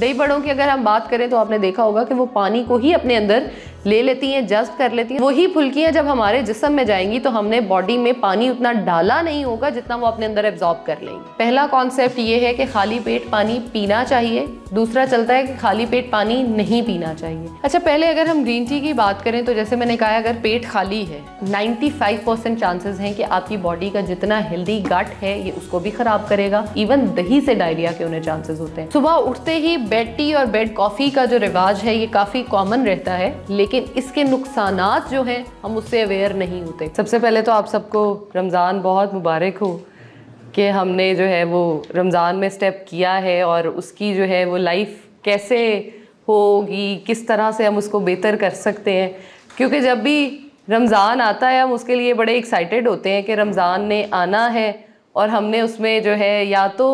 दही बड़ों की अगर हम बात करें तो आपने देखा होगा कि वो पानी को ही अपने अंदर ले लेती हैं जस्ट कर लेती हैं वही फुल्कियाँ जब हमारे जिसम में जाएंगी तो हमने बॉडी में पानी उतना डाला नहीं होगा जितना वो अपने अंदर एब्जॉर्ब कर लेंगे पहला कॉन्सेप्ट ये है कि खाली पेट पानी पीना चाहिए दूसरा चलता है कि खाली पेट पानी नहीं पीना चाहिए अच्छा पहले अगर हम ग्रीन टी की बात करें तो जैसे मैंने कहा अगर पेट खाली है 95 परसेंट चांसेस हैं कि आपकी बॉडी का जितना हेल्दी गट है ये उसको भी खराब करेगा इवन दही से डायरिया के उन्हें चांसेस होते हैं सुबह उठते ही बेड टी और बेड कॉफी का जो रिवाज है ये काफी कॉमन रहता है लेकिन लेकिन इसके नुकसान जो हैं हम उससे अवेयर नहीं होते सबसे पहले तो आप सबको रमज़ान बहुत मुबारक हो कि हमने जो है वो रमज़ान में स्टेप किया है और उसकी जो है वो लाइफ कैसे होगी किस तरह से हम उसको बेहतर कर सकते हैं क्योंकि जब भी रमज़ान आता है हम उसके लिए बड़े एक्साइटेड होते हैं कि रमज़ान ने आना है और हमने उसमें जो है या तो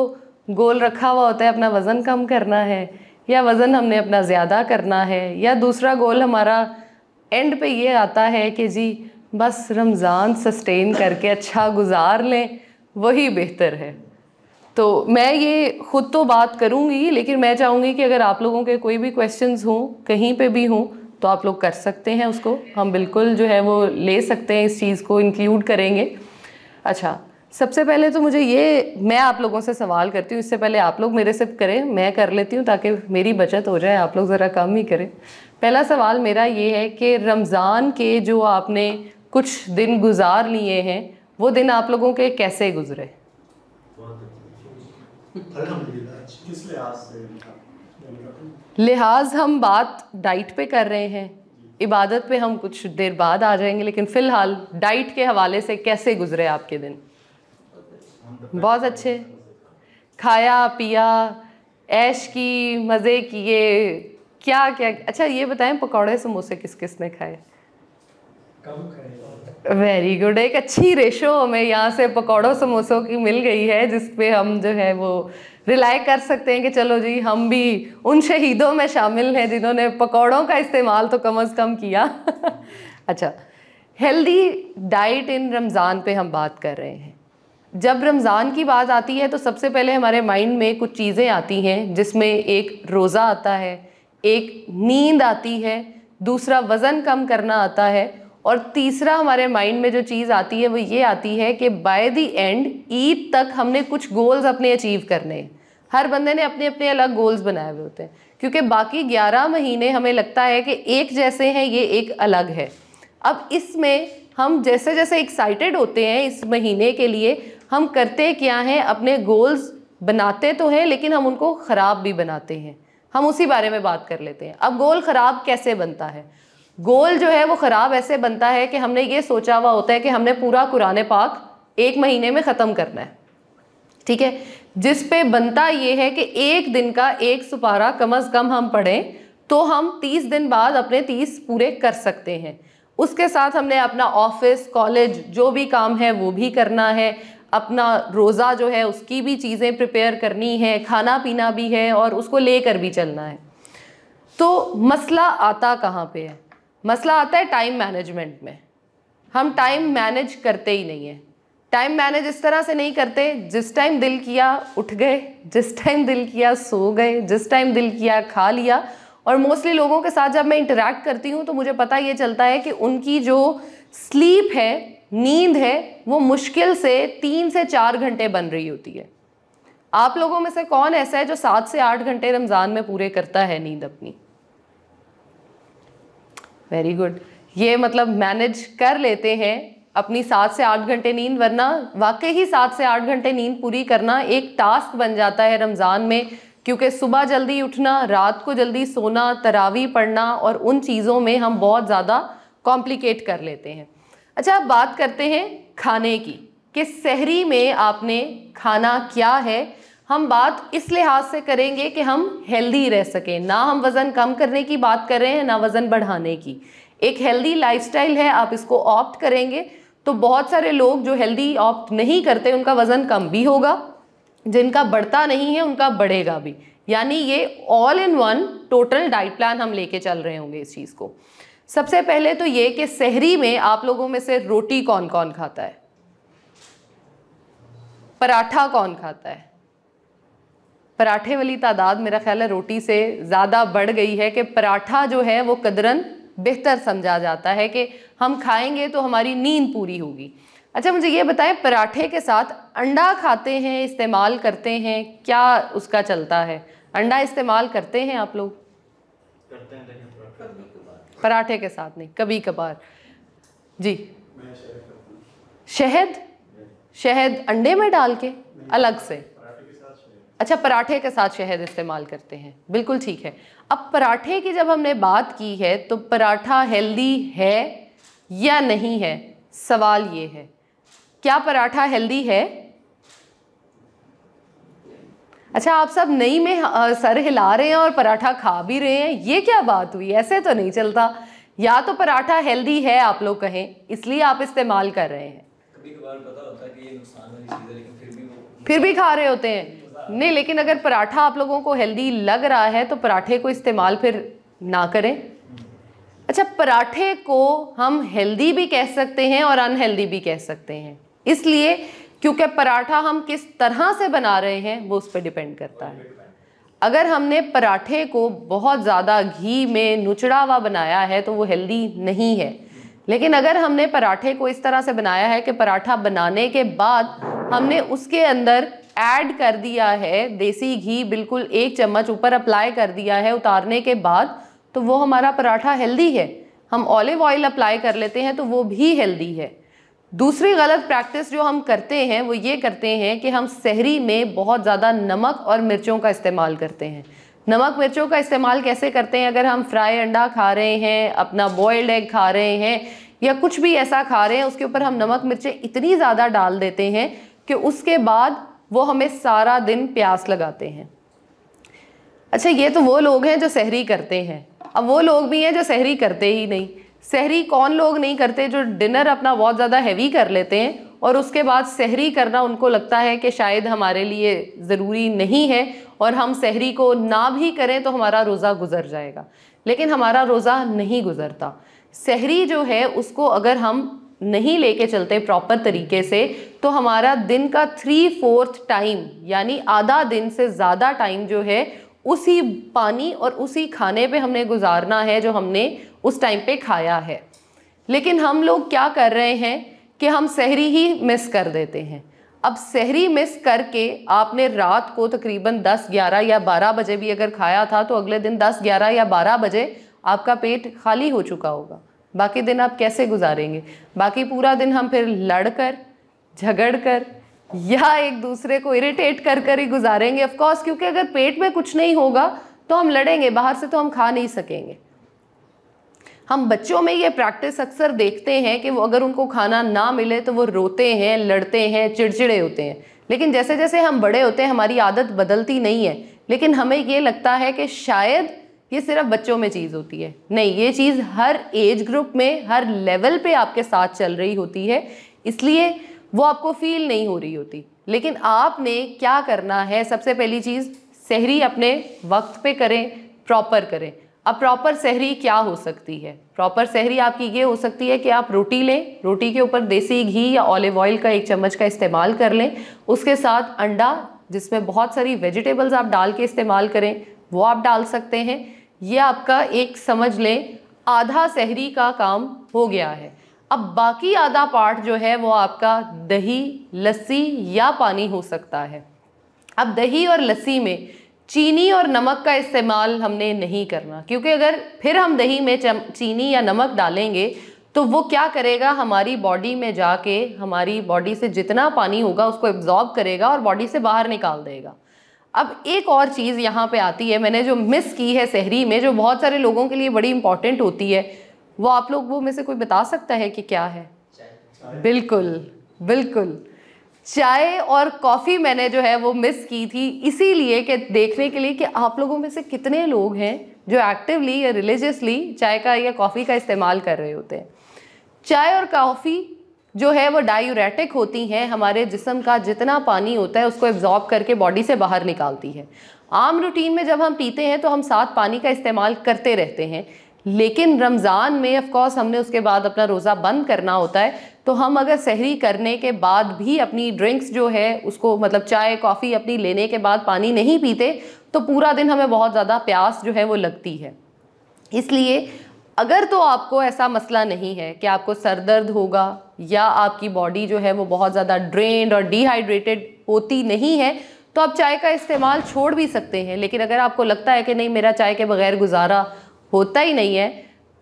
गोल रखा हुआ होता है अपना वज़न कम करना है या वज़न हमने अपना ज़्यादा करना है या दूसरा गोल हमारा एंड पे ये आता है कि जी बस रमज़ान सस्टेन करके अच्छा गुजार लें वही बेहतर है तो मैं ये ख़ुद तो बात करूँगी लेकिन मैं चाहूँगी कि अगर आप लोगों के कोई भी क्वेश्चंस हों कहीं पे भी हों तो आप लोग कर सकते हैं उसको हम बिल्कुल जो है वो ले सकते हैं इस चीज़ को इंक्लूड करेंगे अच्छा सबसे पहले तो मुझे ये मैं आप लोगों से सवाल करती हूँ इससे पहले आप लोग मेरे से करें मैं कर लेती हूँ ताकि मेरी बचत हो जाए आप लोग ज़रा कम ही करें पहला सवाल मेरा ये है कि रमज़ान के जो आपने कुछ दिन गुजार लिए हैं वो दिन आप लोगों के कैसे गुजरे लिहाज हम बात डाइट पे कर रहे हैं इबादत पे हम कुछ देर बाद आ जाएंगे लेकिन फ़िलहाल डाइट के हवाले से कैसे गुजरे आपके दिन बहुत अच्छे खाया पिया ऐश की मज़े किए क्या क्या अच्छा ये बताएं पकौड़े समोसे किस किस ने खाए वेरी गुड एक अच्छी रेशो हमें यहाँ से पकौड़ों समोसों की मिल गई है जिस पे हम जो है वो रिलाई कर सकते हैं कि चलो जी हम भी उन शहीदों में शामिल हैं जिन्होंने पकौड़ों का इस्तेमाल तो कम अज़ कम किया अच्छा हेल्दी डाइट इन रमज़ान पे हम बात कर रहे हैं जब रमज़ान की बात आती है तो सबसे पहले हमारे माइंड में कुछ चीज़ें आती हैं जिसमें एक रोज़ा आता है एक नींद आती है दूसरा वज़न कम करना आता है और तीसरा हमारे माइंड में जो चीज़ आती है वो ये आती है कि बाय द एंड ईद तक हमने कुछ गोल्स अपने अचीव करने हैं हर बंदे ने अपने अपने अलग गोल्स बनाए हुए होते हैं क्योंकि बाकी ग्यारह महीने हमें लगता है कि एक जैसे हैं ये एक अलग है अब इसमें हम जैसे जैसे एक्साइटेड होते हैं इस महीने के लिए हम करते क्या हैं अपने गोल्स बनाते तो हैं लेकिन हम उनको ख़राब भी बनाते हैं हम उसी बारे में बात कर लेते हैं अब गोल ख़राब कैसे बनता है गोल जो है वो ख़राब ऐसे बनता है कि हमने ये सोचा हुआ होता है कि हमने पूरा कुरान पाक एक महीने में ख़त्म करना है ठीक है जिस पे बनता ये है कि एक दिन का एक सुपारा कम अज़ कम हम पढ़ें तो हम तीस दिन बाद अपने तीस पूरे कर सकते हैं उसके साथ हमने अपना ऑफिस कॉलेज जो भी काम है वो भी करना है अपना रोज़ा जो है उसकी भी चीज़ें प्रिपेयर करनी है खाना पीना भी है और उसको लेकर भी चलना है तो मसला आता कहाँ पे है मसला आता है टाइम मैनेजमेंट में हम टाइम मैनेज करते ही नहीं हैं टाइम मैनेज इस तरह से नहीं करते जिस टाइम दिल किया उठ गए जिस टाइम दिल किया सो गए जिस टाइम दिल किया खा लिया और मोस्टली लोगों के साथ जब मैं इंटरेक्ट करती हूँ तो मुझे पता ये चलता है कि उनकी जो स्लीप है नींद है वो मुश्किल से तीन से चार घंटे बन रही होती है आप लोगों में से कौन ऐसा है जो सात से आठ घंटे रमज़ान में पूरे करता है नींद अपनी वेरी गुड ये मतलब मैनेज कर लेते हैं अपनी सात से आठ घंटे नींद वरना वाकई ही सात से आठ घंटे नींद पूरी करना एक टास्क बन जाता है रमज़ान में क्योंकि सुबह जल्दी उठना रात को जल्दी सोना तरावी पढ़ना और उन चीज़ों में हम बहुत ज़्यादा कॉम्प्लिकेट कर लेते हैं अच्छा अब बात करते हैं खाने की कि शहरी में आपने खाना क्या है हम बात इस लिहाज से करेंगे कि हम हेल्दी रह सकें ना हम वज़न कम करने की बात कर रहे हैं ना वज़न बढ़ाने की एक हेल्दी लाइफस्टाइल है आप इसको ऑप्ट करेंगे तो बहुत सारे लोग जो हेल्दी ऑप्ट नहीं करते उनका वज़न कम भी होगा जिनका बढ़ता नहीं है उनका बढ़ेगा भी यानी ये all in one total diet plan हम लेके चल रहे होंगे इस चीज़ को सबसे पहले तो ये कि शहरी में आप लोगों में से रोटी कौन कौन खाता है पराठा कौन खाता है पराठे वाली तादाद मेरा ख्याल है रोटी से ज़्यादा बढ़ गई है कि पराठा जो है वो कदरन बेहतर समझा जाता है कि हम खाएंगे तो हमारी नींद पूरी होगी अच्छा मुझे ये बताएं पराठे के साथ अंडा खाते हैं इस्तेमाल करते हैं क्या उसका चलता है अंडा इस्तेमाल करते हैं आप लोग पराठे के साथ नहीं कभी कभार जी शहद शहद अंडे में डाल के अलग से अच्छा पराठे के साथ शहद इस्तेमाल करते हैं बिल्कुल ठीक है अब पराठे की जब हमने बात की है तो पराठा हेल्दी है या नहीं है सवाल ये है क्या पराठा हेल्दी है अच्छा आप सब नई में सर हिला रहे हैं और पराठा खा भी रहे हैं ये क्या बात हुई ऐसे तो नहीं चलता या तो पराठा हेल्दी है आप लोग कहें इसलिए आप इस्तेमाल कर रहे हैं फिर भी खा रहे होते हैं नहीं लेकिन अगर पराठा आप लोगों को हेल्दी लग रहा है तो पराठे को इस्तेमाल फिर ना करें अच्छा पराठे को हम हेल्दी भी कह सकते हैं और अनहेल्दी भी कह सकते हैं इसलिए क्योंकि पराठा हम किस तरह से बना रहे हैं वो उस पर डिपेंड करता है अगर हमने पराठे को बहुत ज़्यादा घी में नुचड़ा हुआ बनाया है तो वो हेल्दी नहीं है लेकिन अगर हमने पराठे को इस तरह से बनाया है कि पराठा बनाने के बाद हमने उसके अंदर ऐड कर दिया है देसी घी बिल्कुल एक चम्मच ऊपर अप्लाई कर दिया है उतारने के बाद तो वो हमारा पराठा हेल्दी है हम ऑलिव ऑयल अप्लाई कर लेते हैं तो वो भी हेल्दी है दूसरी गलत प्रैक्टिस जो हम करते हैं वो ये करते हैं कि हम सहरी में बहुत ज़्यादा नमक और मिर्चों का इस्तेमाल करते हैं नमक मिर्चों का इस्तेमाल कैसे करते हैं अगर हम फ्राई अंडा खा रहे हैं अपना बॉयल्ड एग खा रहे हैं या कुछ भी ऐसा खा रहे हैं उसके ऊपर हम नमक मिर्चें इतनी ज़्यादा डाल देते हैं कि उसके बाद वो हमें सारा दिन प्यास लगाते हैं अच्छा ये तो वो लोग हैं जो सहरी करते हैं अब वो लोग भी हैं जो सहरी करते ही नहीं सहरी कौन लोग नहीं करते जो डिनर अपना बहुत ज़्यादा हैवी कर लेते हैं और उसके बाद सहरी करना उनको लगता है कि शायद हमारे लिए ज़रूरी नहीं है और हम सहरी को ना भी करें तो हमारा रोज़ा गुजर जाएगा लेकिन हमारा रोज़ा नहीं गुजरता सहरी जो है उसको अगर हम नहीं लेके चलते प्रॉपर तरीके से तो हमारा दिन का थ्री फोर्थ टाइम यानी आधा दिन से ज़्यादा टाइम जो है उसी पानी और उसी खाने पे हमने गुजारना है जो हमने उस टाइम पे खाया है लेकिन हम लोग क्या कर रहे हैं कि हम सहरी ही मिस कर देते हैं अब सहरी मिस करके आपने रात को तकरीबन 10 11 या 12 बजे भी अगर खाया था तो अगले दिन 10 11 या 12 बजे आपका पेट खाली हो चुका होगा बाकी दिन आप कैसे गुजारेंगे बाकी पूरा दिन हम फिर लड़ कर झगड़ कर या एक दूसरे को इरिटेट कर कर ही गुजारेंगे ऑफकोर्स क्योंकि अगर पेट में कुछ नहीं होगा तो हम लड़ेंगे बाहर से तो हम खा नहीं सकेंगे हम बच्चों में ये प्रैक्टिस अक्सर देखते हैं कि वो अगर उनको खाना ना मिले तो वो रोते हैं लड़ते हैं चिड़चिड़े होते हैं लेकिन जैसे जैसे हम बड़े होते हैं हमारी आदत बदलती नहीं है लेकिन हमें ये लगता है कि शायद ये सिर्फ बच्चों में चीज़ होती है नहीं ये चीज़ हर एज ग्रुप में हर लेवल पे आपके साथ चल रही होती है इसलिए वो आपको फील नहीं हो रही होती लेकिन आपने क्या करना है सबसे पहली चीज़ सहरी अपने वक्त पे करें प्रॉपर करें अब प्रॉपर सहरी क्या हो सकती है प्रॉपर सहरी आपकी ये हो सकती है कि आप रोटी लें रोटी के ऊपर देसी घी या ऑलिव ऑयल का एक चम्मच का इस्तेमाल कर लें उसके साथ अंडा जिसमें बहुत सारी वेजिटेबल्स आप डाल के इस्तेमाल करें वो आप डाल सकते हैं ये आपका एक समझ लें आधा सहरी का काम हो गया है अब बाकी आधा पार्ट जो है वो आपका दही लस्सी या पानी हो सकता है अब दही और लस्सी में चीनी और नमक का इस्तेमाल हमने नहीं करना क्योंकि अगर फिर हम दही में चीनी या नमक डालेंगे तो वो क्या करेगा हमारी बॉडी में जाके हमारी बॉडी से जितना पानी होगा उसको एब्जॉर्ब करेगा और बॉडी से बाहर निकाल देगा अब एक और चीज़ यहाँ पे आती है मैंने जो मिस की है शहरी में जो बहुत सारे लोगों के लिए बड़ी इंपॉर्टेंट होती है वो आप लोग वो में से कोई बता सकता है कि क्या है बिल्कुल बिल्कुल चाय और कॉफ़ी मैंने जो है वो मिस की थी इसीलिए कि देखने के लिए कि आप लोगों में से कितने लोग हैं जो एक्टिवली या रिलीजियसली चाय का या कॉफ़ी का इस्तेमाल कर रहे होते हैं चाय और कॉफ़ी जो है वो डायूरेटिक होती हैं हमारे जिसम का जितना पानी होता है उसको एब्जॉर्ब करके बॉडी से बाहर निकालती है आम रूटीन में जब हम पीते हैं तो हम साथ पानी का इस्तेमाल करते रहते हैं लेकिन रमज़ान में ऑफ कोर्स हमने उसके बाद अपना रोज़ा बंद करना होता है तो हम अगर सहरी करने के बाद भी अपनी ड्रिंक्स जो है उसको मतलब चाय कॉफ़ी अपनी लेने के बाद पानी नहीं पीते तो पूरा दिन हमें बहुत ज़्यादा प्यास जो है वो लगती है इसलिए अगर तो आपको ऐसा मसला नहीं है कि आपको सर दर्द होगा या आपकी बॉडी जो है वो बहुत ज़्यादा ड्रेंड और डिहाइड्रेटेड होती नहीं है तो आप चाय का इस्तेमाल छोड़ भी सकते हैं लेकिन अगर आपको लगता है कि नहीं मेरा चाय के बगैर गुजारा होता ही नहीं है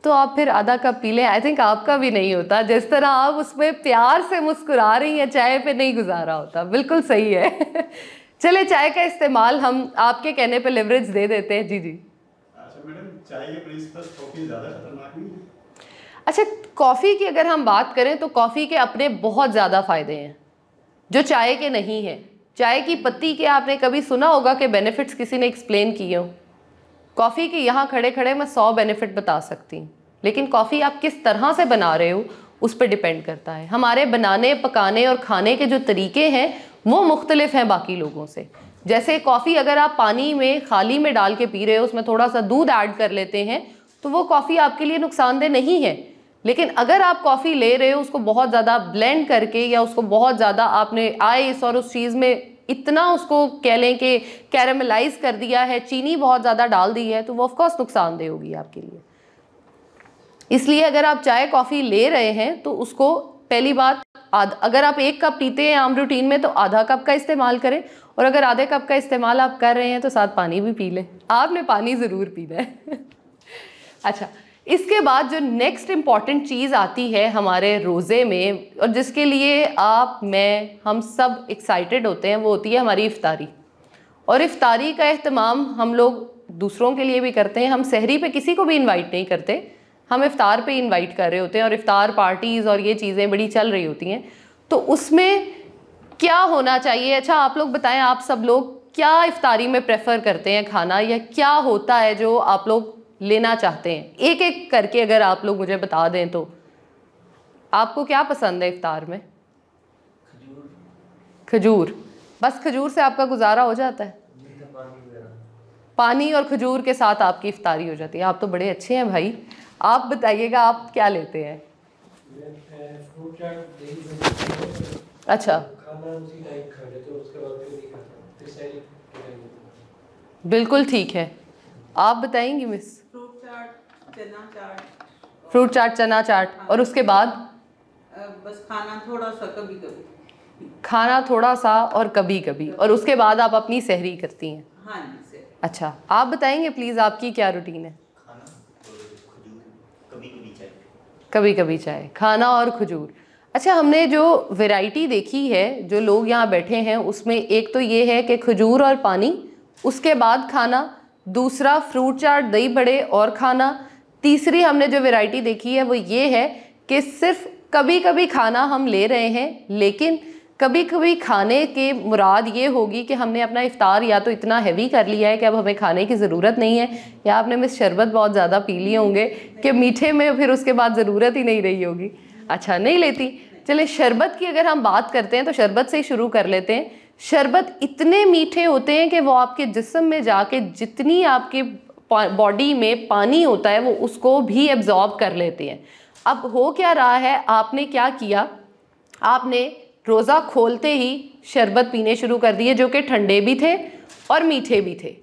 तो आप फिर आधा कप पी लें आई थिंक आपका भी नहीं होता जिस तरह आप उसमें प्यार से मुस्कुरा रही हैं चाय पे नहीं गुजारा होता बिल्कुल सही है चले चाय का इस्तेमाल हम आपके कहने पे लेवरेज दे देते हैं जी जी अच्छा कॉफ़ी अच्छा, की अगर हम बात करें तो कॉफ़ी के अपने बहुत ज़्यादा फ़ायदे हैं जो चाय के नहीं हैं चाय की पत्ती के आपने कभी सुना होगा कि बेनिफिट्स किसी ने एक्सप्लेन किए हों कॉफ़ी के यहाँ खड़े खड़े मैं सौ बेनिफिट बता सकती हूँ लेकिन कॉफ़ी आप किस तरह से बना रहे हो उस पर डिपेंड करता है हमारे बनाने पकाने और खाने के जो तरीके हैं वो मुख्तलिफ हैं बाकी लोगों से जैसे कॉफ़ी अगर आप पानी में खाली में डाल के पी रहे हो उसमें थोड़ा सा दूध ऐड कर लेते हैं तो वो कॉफ़ी आपके लिए नुकसानदेह नहीं है लेकिन अगर आप कॉफ़ी ले रहे हो उसको बहुत ज़्यादा ब्लेंड करके या उसको बहुत ज़्यादा आपने आइस और उस चीज़ में इतना उसको कह लें कि कैरमलाइज कर दिया है चीनी बहुत ज़्यादा डाल दी है तो वो ऑफकोर्स नुकसानदेह होगी आपके लिए इसलिए अगर आप चाय कॉफ़ी ले रहे हैं तो उसको पहली बात अगर आप एक कप पीते हैं आम रूटीन में तो आधा कप का इस्तेमाल करें और अगर आधे कप का इस्तेमाल आप कर रहे हैं तो साथ पानी भी पी लें आपने पानी ज़रूर पीना है अच्छा इसके बाद जो नेक्स्ट इम्पॉर्टेंट चीज़ आती है हमारे रोज़े में और जिसके लिए आप मैं हम सब एक्साइटेड होते हैं वो होती है हमारी इफ्तारी और इफ्तारी का अहतमाम हम लोग दूसरों के लिए भी करते हैं हम सहरी पे किसी को भी इनवाइट नहीं करते हम इफ़ार पे इनवाइट कर रहे होते हैं और इफ़ार पार्टीज़ और ये चीज़ें बड़ी चल रही होती हैं तो उसमें क्या होना चाहिए अच्छा आप लोग बताएं आप सब लोग क्या इफ़ारी में प्रेफर करते हैं खाना या क्या होता है जो आप लोग लेना चाहते हैं एक एक करके अगर आप लोग मुझे बता दें तो आपको क्या पसंद है इफ्तार में खजूर बस खजूर से आपका गुजारा हो जाता है पानी और खजूर के साथ आपकी इफ्तारी हो जाती है आप तो बड़े अच्छे हैं भाई आप बताइएगा आप क्या लेते हैं अच्छा बिल्कुल ठीक है आप बताएंगी मिस फ्रूट चाट चना चाट हाँ। और उसके बाद बस खाना थोड़ा सा कभी कभी खाना थोड़ा सा और कभी कभी और उसके बाद आप अपनी सहरी करती हैं हाँ जी अच्छा आप बताएंगे प्लीज़ आपकी क्या रूटीन है कभी कभी चाय खाना और खजूर अच्छा हमने जो वैरायटी देखी है जो लोग यहाँ बैठे हैं उसमें एक तो ये है कि खजूर और पानी उसके बाद खाना दूसरा फ्रूट चाट दही बड़े और खाना तीसरी हमने जो वेराइटी देखी है वो ये है कि सिर्फ कभी कभी खाना हम ले रहे हैं लेकिन कभी कभी खाने के मुराद ये होगी कि हमने अपना इफ़ार या तो इतना हैवी कर लिया है कि अब हमें खाने की ज़रूरत नहीं है या आपने मिस शरबत बहुत ज़्यादा पी लिए होंगे कि मीठे में फिर उसके बाद ज़रूरत ही नहीं रही होगी अच्छा नहीं लेती चले शरबत की अगर हम बात करते हैं तो शरबत से ही शुरू कर लेते हैं शरबत इतने मीठे होते हैं कि वो आपके जिसम में जाके जितनी आपके बॉडी में पानी होता है वो उसको भी एब्जॉर्ब कर लेती है अब हो क्या रहा है आपने क्या किया आपने रोज़ा खोलते ही शरबत पीने शुरू कर दिए जो कि ठंडे भी थे और मीठे भी थे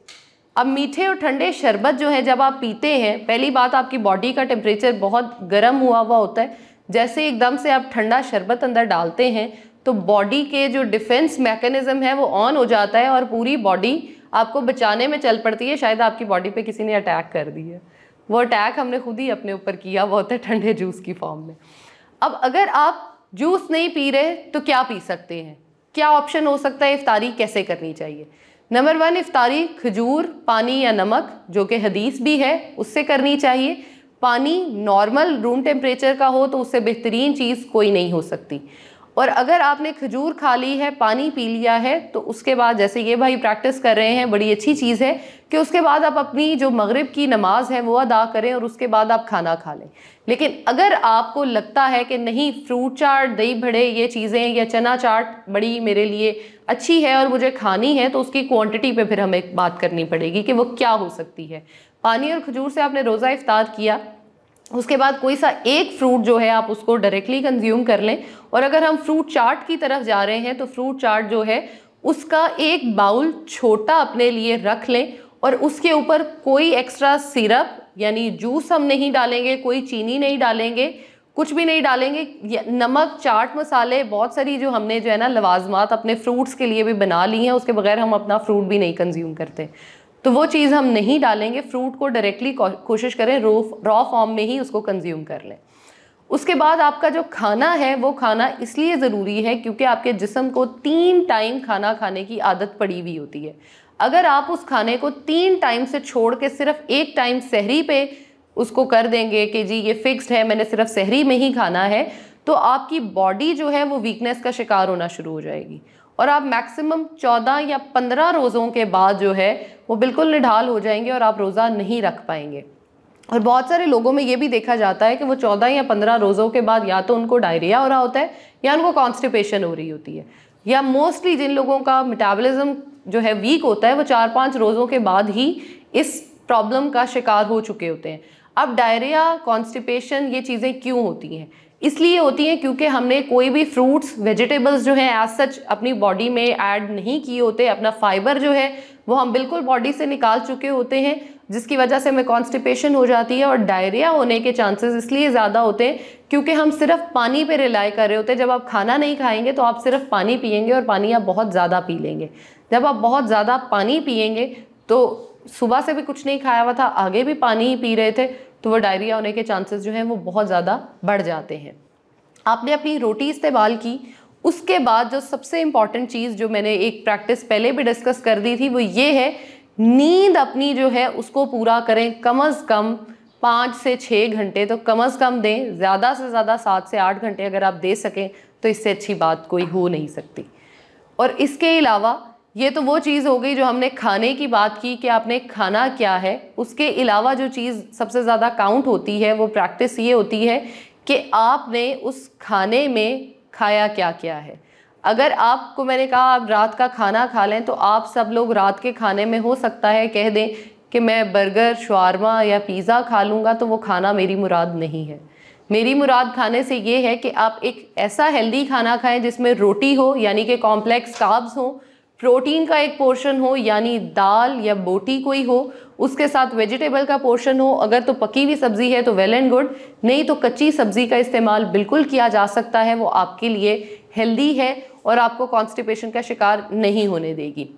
अब मीठे और ठंडे शरबत जो है जब आप पीते हैं पहली बात आपकी बॉडी का टेम्परेचर बहुत गर्म हुआ हुआ होता है जैसे एकदम से आप ठंडा शरबत अंदर डालते हैं तो बॉडी के जो डिफेंस मैकेनिज़्म है वो ऑन हो जाता है और पूरी बॉडी आपको बचाने में चल पड़ती है शायद आपकी बॉडी पे किसी ने अटैक कर दी है वो अटैक हमने खुद ही अपने ऊपर किया वो होता है ठंडे जूस की फॉर्म में अब अगर आप जूस नहीं पी रहे तो क्या पी सकते हैं क्या ऑप्शन हो सकता है इफ्तारी कैसे करनी चाहिए नंबर वन इफ्तारी खजूर पानी या नमक जो कि हदीस भी है उससे करनी चाहिए पानी नॉर्मल रूम टेम्परेचर का हो तो उससे बेहतरीन चीज़ कोई नहीं हो सकती और अगर आपने खजूर खा ली है पानी पी लिया है तो उसके बाद जैसे ये भाई प्रैक्टिस कर रहे हैं बड़ी अच्छी चीज़ है कि उसके बाद आप अपनी जो मगरिब की नमाज है वो अदा करें और उसके बाद आप खाना खा लें लेकिन अगर आपको लगता है कि नहीं फ्रूट चाट दही भड़े ये चीज़ें या चना चाट बड़ी मेरे लिए अच्छी है और मुझे खानी है तो उसकी क्वांटिटी पे फिर हमें बात करनी पड़ेगी कि वो क्या हो सकती है पानी और खजूर से आपने रोज़ा इफ्तार किया उसके बाद कोई सा एक फ्रूट जो है आप उसको डायरेक्टली कंज्यूम कर लें और अगर हम फ्रूट चाट की तरफ जा रहे हैं तो फ्रूट चाट जो है उसका एक बाउल छोटा अपने लिए रख लें और उसके ऊपर कोई एक्स्ट्रा सिरप यानी जूस हम नहीं डालेंगे कोई चीनी नहीं डालेंगे कुछ भी नहीं डालेंगे नमक चाट मसाले बहुत सारी जो हमने जो है ना लवाजमात अपने फ्रूट्स के लिए भी बना ली हैं उसके बगैर हम अपना फ्रूट भी नहीं कंज्यूम करते तो वो चीज़ हम नहीं डालेंगे फ्रूट को डायरेक्टली कोशिश करें रो रॉ फॉर्म में ही उसको कंज्यूम कर लें उसके बाद आपका जो खाना है वो खाना इसलिए ज़रूरी है क्योंकि आपके जिसम को तीन टाइम खाना खाने की आदत पड़ी हुई होती है अगर आप उस खाने को तीन टाइम से छोड़ के सिर्फ एक टाइम सहरी पे उसको कर देंगे कि जी ये फिक्स्ड है मैंने सिर्फ सहरी में ही खाना है तो आपकी बॉडी जो है वो वीकनेस का शिकार होना शुरू हो जाएगी और आप मैक्सिमम चौदह या पंद्रह रोज़ों के बाद जो है वो बिल्कुल निढाल हो जाएंगे और आप रोज़ा नहीं रख पाएंगे और बहुत सारे लोगों में ये भी देखा जाता है कि वो चौदह या पंद्रह रोज़ों के बाद या तो उनको डायरिया हो रहा होता है या उनको कॉन्स्टिपेशन हो रही होती है या मोस्टली जिन लोगों का मेटाबॉलिज्म जो है वीक होता है वो चार पाँच रोज़ों के बाद ही इस प्रॉब्लम का शिकार हो चुके होते हैं अब डायरिया कॉन्स्टिपेशन ये चीज़ें क्यों होती हैं इसलिए होती हैं क्योंकि हमने कोई भी फ्रूट्स वेजिटेबल्स जो हैं एज सच अपनी बॉडी में ऐड नहीं किए होते अपना फाइबर जो है वो हम बिल्कुल बॉडी से निकाल चुके होते हैं जिसकी वजह से हमें कॉन्स्टिपेशन हो जाती है और डायरिया होने के चांसेस इसलिए ज़्यादा होते हैं क्योंकि हम सिर्फ पानी पे रिलाई कर रहे होते हैं जब आप खाना नहीं खाएंगे तो आप सिर्फ पानी पियेंगे और पानी आप बहुत ज़्यादा पी लेंगे जब आप बहुत ज़्यादा पानी पियेंगे तो सुबह से भी कुछ नहीं खाया हुआ था आगे भी पानी ही पी रहे थे तो वो डायरिया होने के चांसेस जो हैं वो बहुत ज़्यादा बढ़ जाते हैं आपने अपनी रोटी इस्तेमाल की उसके बाद जो सबसे इम्पॉर्टेंट चीज़ जो मैंने एक प्रैक्टिस पहले भी डिस्कस कर दी थी वो ये है नींद अपनी जो है उसको पूरा करें कम अज़ कम पाँच से छः घंटे तो कम अज़ कम दें ज़्यादा से ज़्यादा सात से आठ घंटे अगर आप दे सकें तो इससे अच्छी बात कोई हो नहीं सकती और इसके अलावा ये तो वो चीज़ हो गई जो हमने खाने की बात की कि आपने खाना क्या है उसके अलावा जो चीज़ सबसे ज़्यादा काउंट होती है वो प्रैक्टिस ये होती है कि आपने उस खाने में खाया क्या क्या है अगर आपको मैंने कहा आप रात का खाना खा लें तो आप सब लोग रात के खाने में हो सकता है कह दें कि मैं बर्गर शवारमा या पिज़्ज़ा खा लूँगा तो वो खाना मेरी मुराद नहीं है मेरी मुराद खाने से ये है कि आप एक ऐसा हेल्दी खाना खाएं जिसमें रोटी हो यानी कि कॉम्प्लेक्स काब्स हों प्रोटीन का एक पोर्शन हो यानी दाल या बोटी कोई हो उसके साथ वेजिटेबल का पोर्शन हो अगर तो पकी हुई सब्ज़ी है तो वेल एंड गुड नहीं तो कच्ची सब्ज़ी का इस्तेमाल बिल्कुल किया जा सकता है वो आपके लिए हेल्दी है और आपको कॉन्स्टिपेशन का शिकार नहीं होने देगी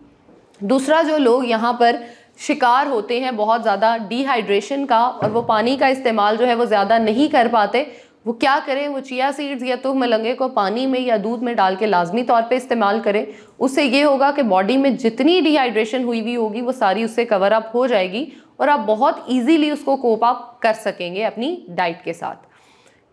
दूसरा जो लोग यहाँ पर शिकार होते हैं बहुत ज़्यादा डिहाइड्रेशन का और वो पानी का इस्तेमाल जो है वो ज़्यादा नहीं कर पाते वो क्या करें वो चिया सीड्स या तो मलंगे को पानी में या दूध में डाल के लाजमी तौर पे इस्तेमाल करें उससे ये होगा कि बॉडी में जितनी डिहाइड्रेशन हुई हुई होगी वो सारी उससे कवर अप हो जाएगी और आप बहुत इजीली उसको कोप अप कर सकेंगे अपनी डाइट के साथ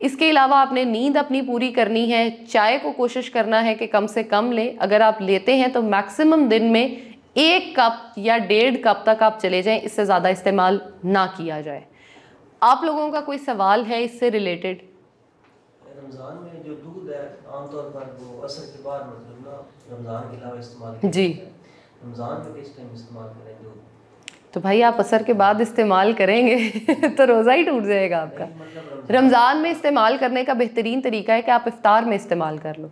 इसके अलावा आपने नींद अपनी पूरी करनी है चाय को कोशिश करना है कि कम से कम लें अगर आप लेते हैं तो मैक्सिमम दिन में एक कप या डेढ़ कप तक आप चले जाएँ इससे ज़्यादा इस्तेमाल ना किया जाए आप लोगों का कोई सवाल है इससे रिलेटेड रमज़ान में जो दूध है आमतौर पर वो असर के बाद मतलब ना रमज़ान के अलावा इस्तेमाल जी रमज़ान में किस टाइम इस्तेमाल करें जो तो भाई आप असर के बाद इस्तेमाल करेंगे तो रोज़ा ही टूट जाएगा आपका मतलब रमज़ान में इस्तेमाल करने का बेहतरीन तरीका है कि आप इफ्तार में इस्तेमाल कर लो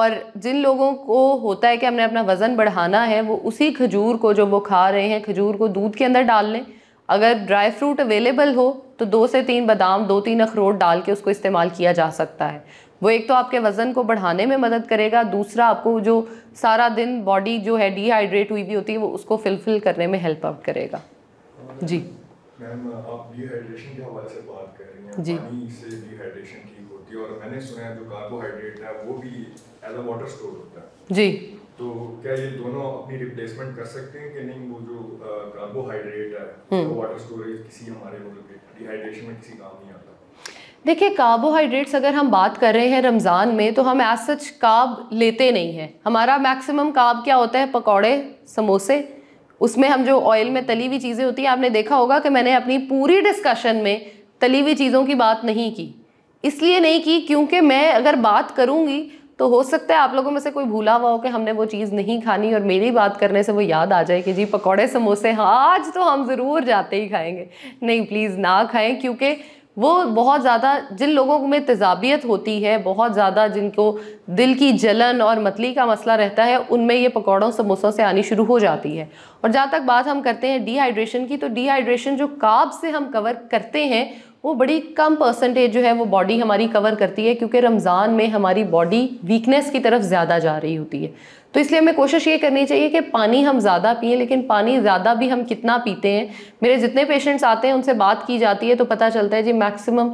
और जिन लोगों को होता है कि हमने अपना वज़न बढ़ाना है वो उसी खजूर को जो वो खा रहे हैं खजूर को दूध के अंदर डाल लें अगर ड्राई फ्रूट अवेलेबल हो तो दो से तीन बादाम दो तीन अखरोट डाल के उसको इस्तेमाल किया जा सकता है वो एक तो आपके वज़न को बढ़ाने में मदद करेगा दूसरा आपको जो सारा दिन बॉडी जो है डिहाइड्रेट हुई भी होती है वो उसको फिलफिल करने में हेल्प आउट करेगा जी मैम आप डिहाइड्रेशन के हवाले से बात कर रही हैं जी पानी से डिहाइड्रेशन ठीक होती है और मैंने सुना है जो कार्बोहाइड्रेट है वो भी एज अ वाटर स्टोर होता है जी तो क्या ये दोनों अपनी रिप्लेसमेंट कर सकते हैं कि नहीं वो जो कार्बोहाइड्रेट है तो वाटर स्टोरेज किसी हमारे डिहाइड्रेशन मतलब में किसी काम नहीं आता देखिए कार्बोहाइड्रेट्स अगर हम बात कर रहे हैं रमज़ान में तो हम एज सच काब लेते नहीं हैं हमारा मैक्सिमम काब क्या होता है पकौड़े समोसे उसमें हम जो ऑयल में तली हुई चीज़ें होती हैं आपने देखा होगा कि मैंने अपनी पूरी डिस्कशन में तली हुई चीज़ों की बात नहीं की इसलिए नहीं की क्योंकि मैं अगर बात करूँगी तो हो सकता है आप लोगों में से कोई भूला हुआ हो कि हमने वो चीज़ नहीं खानी और मेरी बात करने से वो याद आ जाए कि जी पकौड़े समोसे हाँ आज तो हम ज़रूर जाते ही खाएंगे नहीं प्लीज़ ना खाएं क्योंकि वो बहुत ज़्यादा जिन लोगों में तज़ाबियत होती है बहुत ज़्यादा जिनको दिल की जलन और मतली का मसला रहता है उनमें ये पकौड़ों समोसों से आनी शुरू हो जाती है और जहाँ तक बात हम करते हैं डिहाइड्रेशन की तो डिहाइड्रेशन जो काब से हम कवर करते हैं वो बड़ी कम परसेंटेज जो है वो बॉडी हमारी कवर करती है क्योंकि रमज़ान में हमारी बॉडी वीकनेस की तरफ ज़्यादा जा रही होती है तो इसलिए हमें कोशिश ये करनी चाहिए कि पानी हम ज़्यादा पिए लेकिन पानी ज़्यादा भी हम कितना पीते हैं मेरे जितने पेशेंट्स आते हैं उनसे बात की जाती है तो पता चलता है जी मैक्सिमम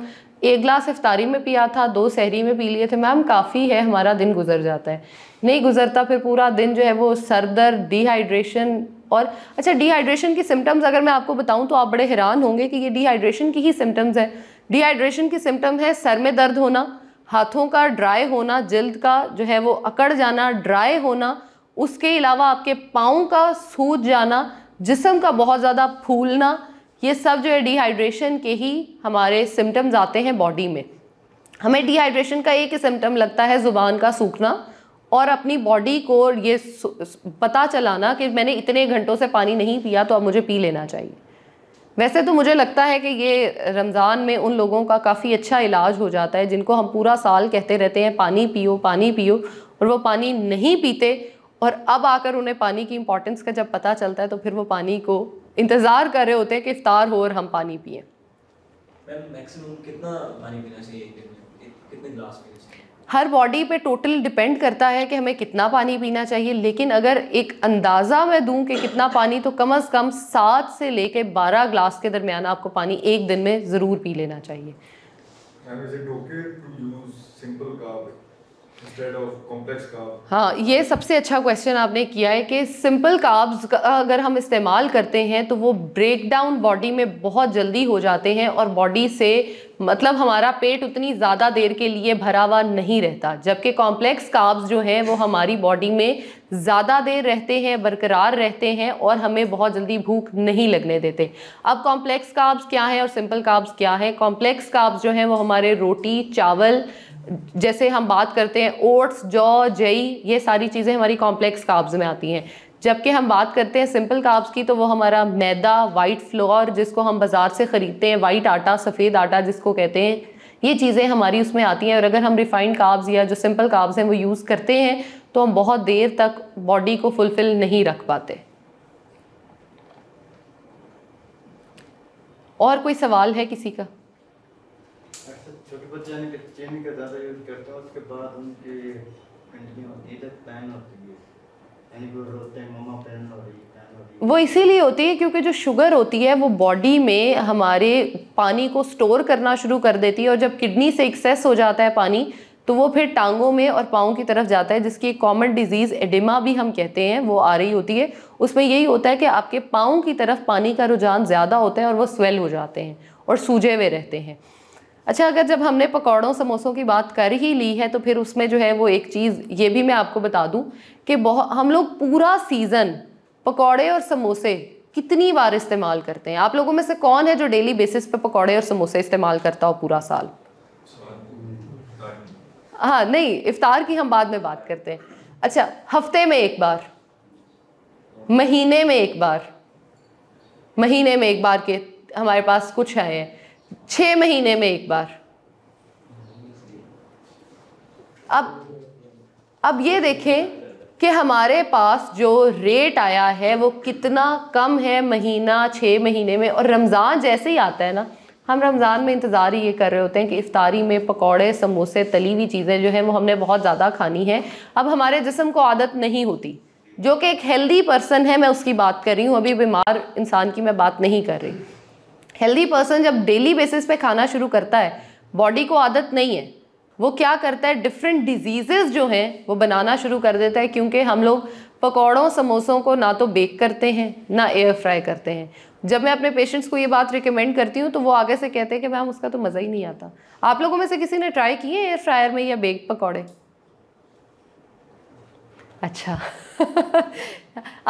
एक गिलास इफ्तारी में पिया था दो सहरी में पी लिए थे मैम काफ़ी है हमारा दिन गुजर जाता है नहीं गुजरता फिर पूरा दिन जो है वो सर दर्द डिहाइड्रेशन और अच्छा डिहाइड्रेशन की सिम्टम्स अगर मैं आपको बताऊं तो आप बड़े हैरान होंगे कि ये डिहाइड्रेशन की ही सिम्टम्स है डिहाइड्रेशन की सिम्टम है सर में दर्द होना हाथों का ड्राई होना जल्द का जो है वो अकड़ जाना ड्राई होना उसके अलावा आपके पाँव का सूज जाना जिसम का बहुत ज़्यादा फूलना ये सब जो है डिहाइड्रेशन के ही हमारे सिम्टम्स आते हैं बॉडी में हमें डिहाइड्रेशन का एक ही सिम्टम लगता है ज़ुबान का सूखना और अपनी बॉडी को ये पता चलाना कि मैंने इतने घंटों से पानी नहीं पिया तो अब मुझे पी लेना चाहिए वैसे तो मुझे लगता है कि ये रमज़ान में उन लोगों का काफ़ी अच्छा इलाज हो जाता है जिनको हम पूरा साल कहते रहते हैं पानी पियो पानी पियो और वो पानी नहीं पीते और अब आकर उन्हें पानी की इम्पोर्टेंस का जब पता चलता है तो फिर वो पानी को इंतज़ार कर रहे होते हैं कि इफ़ार हो और हम पानी पिए मैम मैक्सिमम कितना पानी पीना चाहिए कितने ग्लास पीना चाहिए हर बॉडी पे टोटल डिपेंड करता है कि हमें कितना पानी पीना चाहिए लेकिन अगर एक अंदाज़ा मैं दूं कि कितना पानी तो कम अज़ कम सात से ले कर बारह ग्लास के दरमियान आपको पानी एक दिन में ज़रूर पी लेना चाहिए हाँ ये सबसे अच्छा क्वेश्चन आपने किया है कि सिंपल काब्स का अगर हम इस्तेमाल करते हैं तो वो ब्रेक डाउन बॉडी में बहुत जल्दी हो जाते हैं और बॉडी से मतलब हमारा पेट उतनी ज़्यादा देर के लिए भरा हुआ नहीं रहता जबकि कॉम्प्लेक्स काब्स जो हैं वो हमारी बॉडी में ज़्यादा देर रहते हैं बरकरार रहते हैं और हमें बहुत जल्दी भूख नहीं लगने देते अब कॉम्प्लेक्स काब्स क्या है और सिंपल काब्स क्या है कॉम्प्लेक्स काब्स जो हैं वो हमारे रोटी चावल जैसे हम बात करते हैं ओट्स जौ जई ये सारी चीज़ें हमारी कॉम्प्लेक्स काब्ज़ में आती हैं जबकि हम बात करते हैं सिंपल काब्स की तो वो हमारा मैदा वाइट फ्लोर जिसको हम बाज़ार से ख़रीदते हैं वाइट आटा सफ़ेद आटा जिसको कहते हैं ये चीज़ें हमारी उसमें आती हैं और अगर हम रिफ़ाइंड काब्स या जो सिंपल काब्स हैं वो यूज़ करते हैं तो हम बहुत देर तक बॉडी को फुलफ़िल नहीं रख पाते और कोई सवाल है किसी का वो का का ज़्यादा यूज़ उसके बाद कंटिन्यू तो होती है जब पैन होती है वो इसीलिए होती है क्योंकि जो शुगर होती है वो बॉडी में हमारे पानी को स्टोर करना शुरू कर देती है और जब किडनी से एक्सेस हो जाता है पानी तो वो फिर टांगों में और पाओं की तरफ जाता है जिसकी एक कॉमन डिजीज़ एडिमा भी हम कहते हैं वो आ रही होती है उसमें यही होता है कि आपके पाओं की तरफ पानी का रुझान ज़्यादा होता है और वो स्वेल हो जाते हैं और सूजे हुए रहते हैं अच्छा अगर जब हमने पकौड़ों समोसों की बात कर ही ली है तो फिर उसमें जो है वो एक चीज़ ये भी मैं आपको बता दूं कि बहुत हम लोग पूरा सीज़न पकौड़े और समोसे कितनी बार इस्तेमाल करते हैं आप लोगों में से कौन है जो डेली बेसिस पे पकौड़े और समोसे इस्तेमाल करता हो पूरा साल हाँ नहीं इफ्तार की हम बाद में बात करते हैं अच्छा हफ्ते में एक बार महीने में एक बार महीने में एक बार के हमारे पास कुछ आए हैं छः महीने में एक बार अब अब ये देखें कि हमारे पास जो रेट आया है वो कितना कम है महीना छः महीने में और रमज़ान जैसे ही आता है ना हम रमज़ान में इंतज़ार ही ये कर रहे होते हैं कि इफ़ारी में पकौड़े समोसे तली हुई चीज़ें जो हैं वो हमने बहुत ज़्यादा खानी है अब हमारे जिसम को आदत नहीं होती जो कि एक हेल्दी पर्सन है मैं उसकी बात कर रही हूँ अभी बीमार इंसान की मैं बात नहीं कर रही हेल्दी पर्सन जब डेली बेसिस पे खाना शुरू करता है बॉडी को आदत नहीं है वो क्या करता है डिफरेंट डिजीज़ेस जो हैं वो बनाना शुरू कर देता है क्योंकि हम लोग पकौड़ों समोसों को ना तो बेक करते हैं ना एयर फ्राई करते हैं जब मैं अपने पेशेंट्स को ये बात रिकमेंड करती हूँ तो वो आगे से कहते हैं कि मैम उसका तो मज़ा ही नहीं आता आप लोगों में से किसी ने ट्राई किए एयर फ्रायर में या बेक पकौड़े अच्छा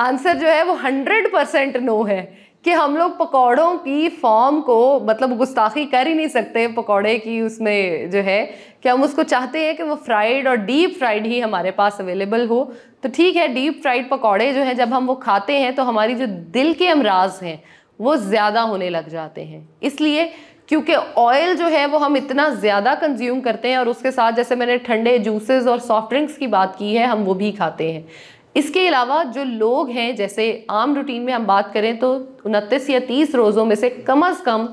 आंसर जो है वो हंड्रेड परसेंट नो है कि हम लोग पकौड़ों की फॉर्म को मतलब गुस्ताखी कर ही नहीं सकते पकौड़े की उसमें जो है कि हम उसको चाहते हैं कि वो फ्राइड और डीप फ्राइड ही हमारे पास अवेलेबल हो तो ठीक है डीप फ्राइड पकौड़े जो है जब हम वो खाते हैं तो हमारी जो दिल के अमराज हैं वो ज़्यादा होने लग जाते हैं इसलिए क्योंकि ऑयल जो है वो हम इतना ज़्यादा कंज्यूम करते हैं और उसके साथ जैसे मैंने ठंडे जूसेस और सॉफ्ट ड्रिंक्स की बात की है हम वो भी खाते हैं इसके अलावा जो लोग हैं जैसे आम रूटीन में हम बात करें तो उनतीस या तीस रोज़ों में से कम अज़ कम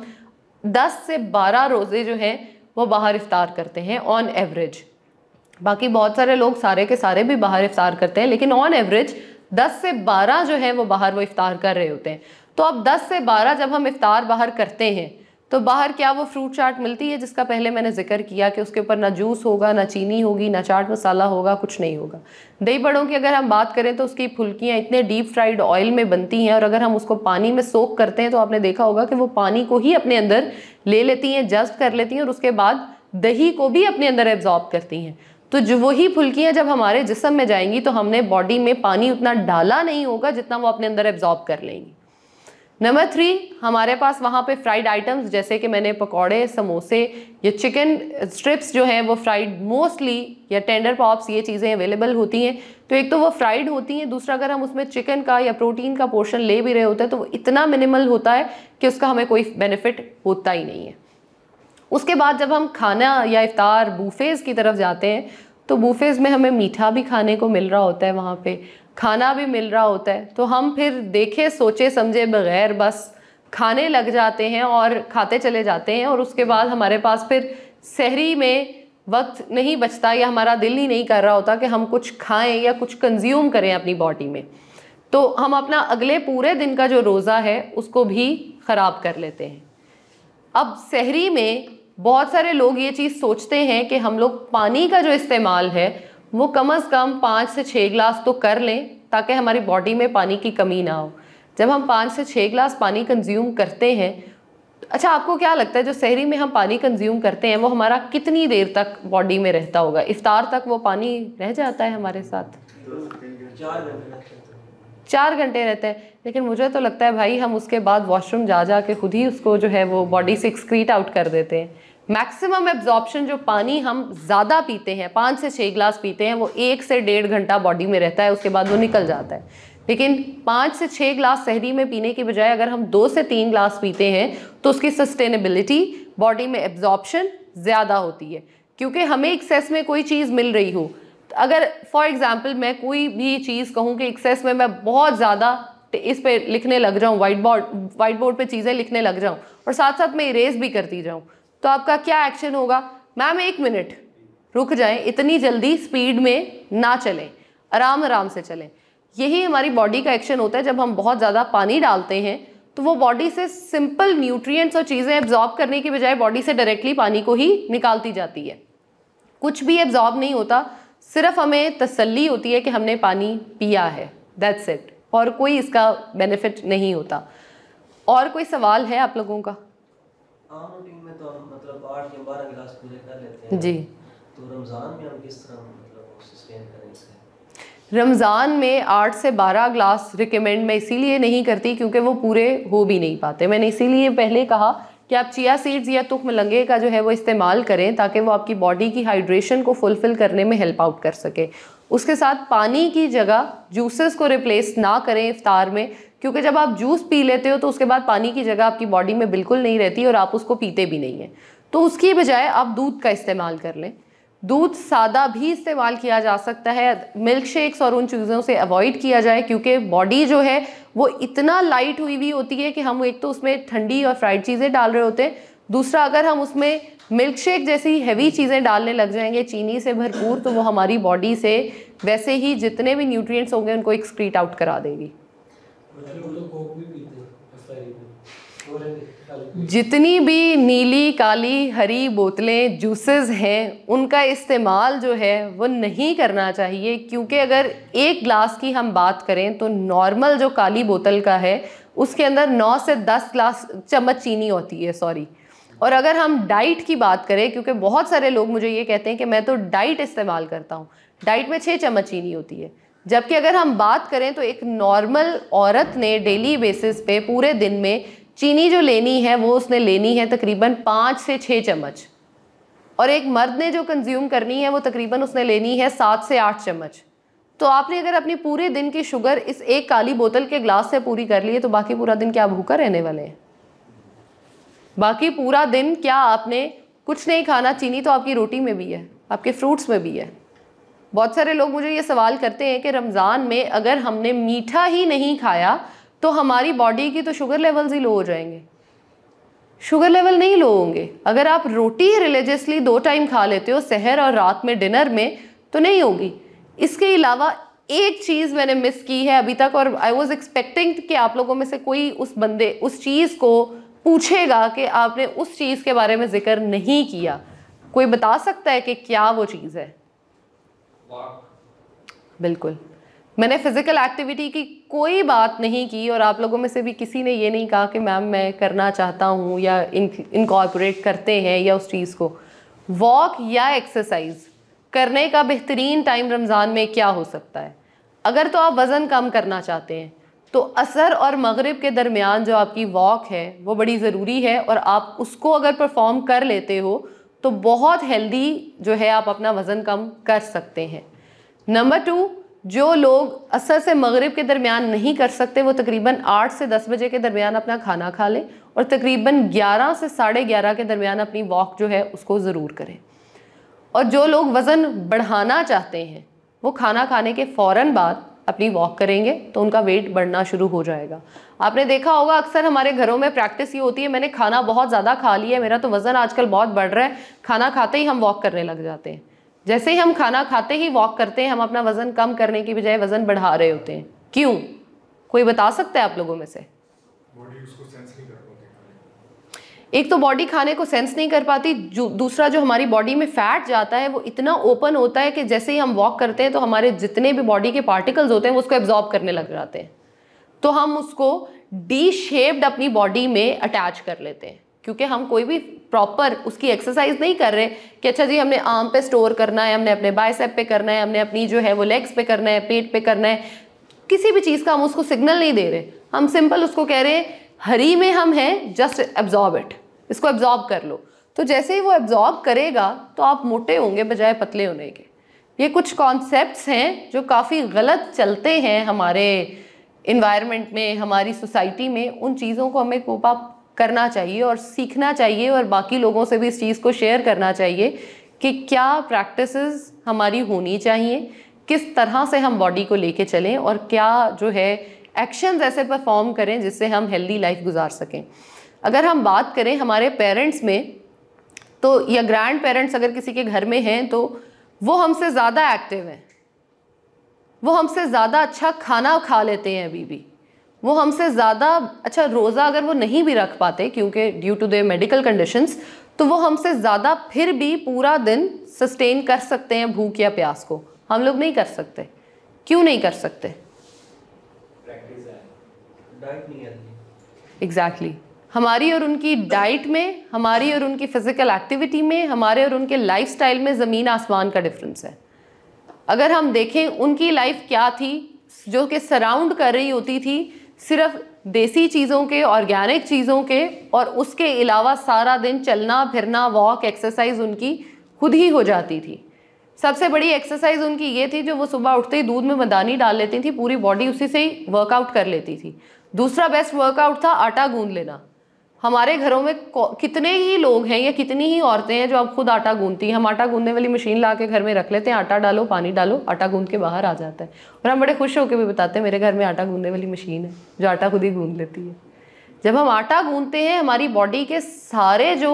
दस से बारह रोज़े जो हैं वो बाहर इफ़ार करते हैं ऑन एवरेज बाकी बहुत सारे लोग सारे के सारे भी बाहर इफ़ार करते हैं लेकिन ऑन एवरेज दस से बारह जो हैं वो बाहर वो इफ़ार कर रहे होते हैं तो अब दस से बारह जब हम इफ़ार बाहर करते हैं तो बाहर क्या वो फ्रूट चाट मिलती है जिसका पहले मैंने जिक्र किया कि उसके ऊपर ना जूस होगा ना चीनी होगी ना चाट मसाला होगा कुछ नहीं होगा दही बड़ों की अगर हम बात करें तो उसकी फुल्कियाँ इतने डीप फ्राइड ऑयल में बनती हैं और अगर हम उसको पानी में सोख करते हैं तो आपने देखा होगा कि वो पानी को ही अपने अंदर ले लेती हैं जस्ट कर लेती हैं और उसके बाद दही को भी अपने अंदर एब्जॉर्ब करती हैं तो जो वही फुल्कियाँ जब हमारे जिसम में जाएंगी तो हमने बॉडी में पानी उतना डाला नहीं होगा जितना वो अपने अंदर एब्जॉर्ब कर लेंगी नंबर थ्री हमारे पास वहाँ पे फ्राइड आइटम्स जैसे कि मैंने पकौड़े समोसे या चिकन स्ट्रिप्स जो हैं वो फ्राइड मोस्टली या टेंडर पॉप्स ये चीज़ें अवेलेबल होती हैं तो एक तो वो फ्राइड होती हैं दूसरा अगर हम उसमें चिकन का या प्रोटीन का पोर्शन ले भी रहे होते हैं तो वो इतना मिनिमल होता है कि उसका हमें कोई बेनिफिट होता ही नहीं है उसके बाद जब हम खाना या इफ़ार बूफेज़ की तरफ जाते हैं तो बूफेज़ में हमें मीठा भी खाने को मिल रहा होता है वहाँ पे खाना भी मिल रहा होता है तो हम फिर देखे सोचे समझे बगैर बस खाने लग जाते हैं और खाते चले जाते हैं और उसके बाद हमारे पास फिर शहरी में वक्त नहीं बचता या हमारा दिल ही नहीं कर रहा होता कि हम कुछ खाएं या कुछ कंज्यूम करें अपनी बॉडी में तो हम अपना अगले पूरे दिन का जो रोज़ा है उसको भी ख़राब कर लेते हैं अब शहरी में बहुत सारे लोग ये चीज़ सोचते हैं कि हम लोग पानी का जो इस्तेमाल है वो कम अज़ कम पाँच से छः गिलास तो कर लें ताकि हमारी बॉडी में पानी की कमी ना हो जब हम पाँच से छः गिलास पानी कंज्यूम करते हैं अच्छा आपको क्या लगता है जो शहरी में हम पानी कंज्यूम करते हैं वो हमारा कितनी देर तक बॉडी में रहता होगा इफ्तार तक वो पानी रह जाता है हमारे साथ चार घंटे रहते हैं लेकिन मुझे तो लगता है भाई हम उसके बाद वॉशरूम जा जा के खुद ही उसको जो है वो बॉडी से एक्सक्रीट आउट कर देते हैं मैक्सिमम एब्जॉर्प्शन जो पानी हम ज़्यादा पीते हैं पाँच से छः गिलास पीते हैं वो एक से डेढ़ घंटा बॉडी में रहता है उसके बाद वो निकल जाता है लेकिन पाँच से छः गिलास शहरी में पीने के बजाय अगर हम दो से तीन गिलास पीते हैं तो उसकी सस्टेनेबिलिटी बॉडी में एब्जॉर्प्शन ज़्यादा होती है क्योंकि हमें एक्सेस में कोई चीज़ मिल रही हो तो अगर फॉर एग्ज़ाम्पल मैं कोई भी चीज़ कहूँ कि एक्सेस में मैं बहुत ज़्यादा इस पर लिखने लग जाऊँ वाइट बोर्ड वाइट बोर्ड पर चीज़ें लिखने लग जाऊँ और साथ साथ मैं इरेज भी करती जाऊँ तो आपका क्या एक्शन होगा मैम एक मिनट रुक जाएं इतनी जल्दी स्पीड में ना चलें आराम आराम से चलें यही हमारी बॉडी का एक्शन होता है जब हम बहुत ज़्यादा पानी डालते हैं तो वो बॉडी से सिंपल न्यूट्रिएंट्स और चीज़ें एब्जॉर्ब करने के बजाय बॉडी से डायरेक्टली पानी को ही निकालती जाती है कुछ भी एब्जॉर्ब नहीं होता सिर्फ हमें तसल्ली होती है कि हमने पानी पिया है दैट्स इट और कोई इसका बेनिफिट नहीं होता और कोई सवाल है आप लोगों का में तो हम मतलब आठ या बारह गिलास पूरे कर लेते हैं जी तो रमज़ान में हम किस तरह मतलब रमज़ान में आठ से बारह ग्लास रिकमेंड मैं इसीलिए नहीं करती क्योंकि वो पूरे हो भी नहीं पाते मैंने इसीलिए पहले कहा कि आप चिया सीड्स या तुख मलंगे का जो है वो इस्तेमाल करें ताकि वो आपकी बॉडी की हाइड्रेशन को फुलफ़िल करने में हेल्प आउट कर सके उसके साथ पानी की जगह जूसेस को रिप्लेस ना करें इफ्तार में क्योंकि जब आप जूस पी लेते हो तो उसके बाद पानी की जगह आपकी बॉडी में बिल्कुल नहीं रहती और आप उसको पीते भी नहीं हैं तो उसकी बजाय आप दूध का इस्तेमाल कर लें दूध सादा भी इस्तेमाल किया जा सकता है मिल्क शेक्स और उन चीज़ों से अवॉइड किया जाए क्योंकि बॉडी जो है वो इतना लाइट हुई हुई होती है कि हम एक तो उसमें ठंडी और फ्राइड चीज़ें डाल रहे होते हैं दूसरा अगर हम उसमें मिल्क शेक जैसी हैवी चीज़ें डालने लग जाएंगे चीनी से भरपूर तो वो हमारी बॉडी से वैसे ही जितने भी न्यूट्रिएंट्स होंगे उनको स्क्रीट आउट करा देगी तो जितनी भी नीली काली हरी बोतलें जूसेस हैं उनका इस्तेमाल जो है वो नहीं करना चाहिए क्योंकि अगर एक ग्लास की हम बात करें तो नॉर्मल जो काली बोतल का है उसके अंदर 9 से 10 ग्लास चम्मच चीनी होती है सॉरी और अगर हम डाइट की बात करें क्योंकि बहुत सारे लोग मुझे ये कहते हैं कि मैं तो डाइट इस्तेमाल करता हूँ डाइट में छः चम्मच चीनी होती है जबकि अगर हम बात करें तो एक नॉर्मल औरत ने डेली बेसिस पे पूरे दिन में चीनी जो लेनी है वो उसने लेनी है तकरीबन पाँच से छः चम्मच और एक मर्द ने जो कंज्यूम करनी है वो तकरीबन उसने लेनी है सात से आठ चम्मच तो आपने अगर अपनी पूरे दिन की शुगर इस एक काली बोतल के ग्लास से पूरी कर ली है तो बाकी पूरा दिन क्या भूखा रहने वाले हैं बाकी पूरा दिन क्या आपने कुछ नहीं खाना चीनी तो आपकी रोटी में भी है आपके फ्रूट्स में भी है बहुत सारे लोग मुझे ये सवाल करते हैं कि रमज़ान में अगर हमने मीठा ही नहीं खाया तो हमारी बॉडी की तो शुगर लेवल्स ही लो हो जाएंगे शुगर लेवल नहीं लो होंगे अगर आप रोटी रिलीजियसली दो टाइम खा लेते हो शहर और रात में डिनर में तो नहीं होगी इसके अलावा एक चीज़ मैंने मिस की है अभी तक और आई वॉज एक्सपेक्टिंग कि आप लोगों में से कोई उस बंदे उस चीज़ को पूछेगा कि आपने उस चीज़ के बारे में ज़िक्र नहीं किया कोई बता सकता है कि क्या वो चीज़ है बिल्कुल मैंने फिज़िकल एक्टिविटी की कोई बात नहीं की और आप लोगों में से भी किसी ने ये नहीं कहा कि मैम मैं करना चाहता हूँ या इनकॉर्पोरेट करते हैं या उस चीज़ को वॉक या एक्सरसाइज करने का बेहतरीन टाइम रमज़ान में क्या हो सकता है अगर तो आप वज़न कम करना चाहते हैं तो असर और मगरब के दरमियान जो आपकी वॉक है वो बड़ी ज़रूरी है और आप उसको अगर परफॉर्म कर लेते हो तो बहुत हेल्दी जो है आप अपना वज़न कम कर सकते हैं नंबर टू जो लोग असर से मगरब के दरमियान नहीं कर सकते वो तकरीबन आठ से दस बजे के दरमियान अपना खाना खा लें और तकरीबन ग्यारह से साढ़े ग्यारह के दरमियान अपनी वॉक जो है उसको ज़रूर करें और जो लोग वज़न बढ़ाना चाहते हैं वो खाना खाने के फ़ौर बाद अपनी वॉक करेंगे तो उनका वेट बढ़ना शुरू हो जाएगा आपने देखा होगा अक्सर हमारे घरों में प्रैक्टिस ये होती है मैंने खाना बहुत ज़्यादा खा लिया है मेरा तो वज़न आजकल बहुत बढ़ रहा है खाना खाते ही हम वॉक करने लग जाते हैं जैसे ही हम खाना खाते ही वॉक करते हैं हम अपना वज़न कम करने की बजाय वज़न बढ़ा रहे होते हैं क्यों कोई बता सकता है आप लोगों में से एक तो बॉडी खाने को सेंस नहीं कर पाती जो दूसरा जो हमारी बॉडी में फैट जाता है वो इतना ओपन होता है कि जैसे ही हम वॉक करते हैं तो हमारे जितने भी बॉडी के पार्टिकल्स होते हैं वो उसको एब्जॉर्ब करने लग जाते हैं तो हम उसको डी शेप्ड अपनी बॉडी में अटैच कर लेते हैं क्योंकि हम कोई भी प्रॉपर उसकी एक्सरसाइज नहीं कर रहे कि अच्छा जी हमने आर्म पे स्टोर करना है हमने अपने बाइसेप पे करना है हमने अपनी जो है वो लेग्स पे करना है पेट पे करना है किसी भी चीज़ का हम उसको सिग्नल नहीं दे रहे हम सिंपल उसको कह रहे हैं हरी में हम हैं जस्ट एब्जॉर्ब इट इसको एब्जॉर्ब कर लो तो जैसे ही वो एब्जॉर्ब करेगा तो आप मोटे होंगे बजाय पतले होने के ये कुछ कॉन्सेप्ट्स हैं जो काफ़ी गलत चलते हैं हमारे इन्वायरमेंट में हमारी सोसाइटी में उन चीज़ों को हमें कोप अप करना चाहिए और सीखना चाहिए और बाकी लोगों से भी इस चीज़ को शेयर करना चाहिए कि क्या प्रैक्टिसेस हमारी होनी चाहिए किस तरह से हम बॉडी को लेके चलें और क्या जो है एक्शंस ऐसे परफॉर्म करें जिससे हम हेल्दी लाइफ गुजार सकें अगर हम बात करें हमारे पेरेंट्स में तो या ग्रैंड पेरेंट्स अगर किसी के घर में हैं तो वो हमसे ज़्यादा एक्टिव हैं वो हमसे ज़्यादा अच्छा खाना खा लेते हैं अभी भी वो हमसे ज़्यादा अच्छा रोज़ा अगर वो नहीं भी रख पाते क्योंकि due to the medical conditions तो वो हमसे ज़्यादा फिर भी पूरा दिन सस्टेन कर सकते हैं भूख या प्यास को हम लोग नहीं कर सकते क्यों नहीं कर सकते एग्जैक्टली exactly. हमारी और उनकी डाइट में हमारी और उनकी फ़िज़िकल एक्टिविटी में हमारे और उनके लाइफस्टाइल में ज़मीन आसमान का डिफरेंस है अगर हम देखें उनकी लाइफ क्या थी जो कि सराउंड कर रही होती थी सिर्फ देसी चीज़ों के ऑर्गेनिक चीज़ों के और उसके अलावा सारा दिन चलना फिरना वॉक एक्सरसाइज उनकी खुद ही हो जाती थी सबसे बड़ी एक्सरसाइज उनकी ये थी जो वो सुबह उठते ही दूध में मदानी डाल लेती थी पूरी बॉडी उसी से ही वर्कआउट कर लेती थी दूसरा बेस्ट वर्कआउट था आटा गूंद लेना हमारे घरों में कितने ही लोग हैं या कितनी ही औरतें हैं जो अब खुद आटा गूंदती हैं हम आटा गूंदने वाली मशीन ला के घर में रख लेते हैं आटा डालो पानी डालो आटा गूंद के बाहर आ जाता है और हम बड़े खुश होकर भी बताते हैं मेरे घर में आटा गूंदने वाली मशीन है जो आटा खुद ही गूंद लेती है जब हम आटा गूंदते हैं हमारी बॉडी के सारे जो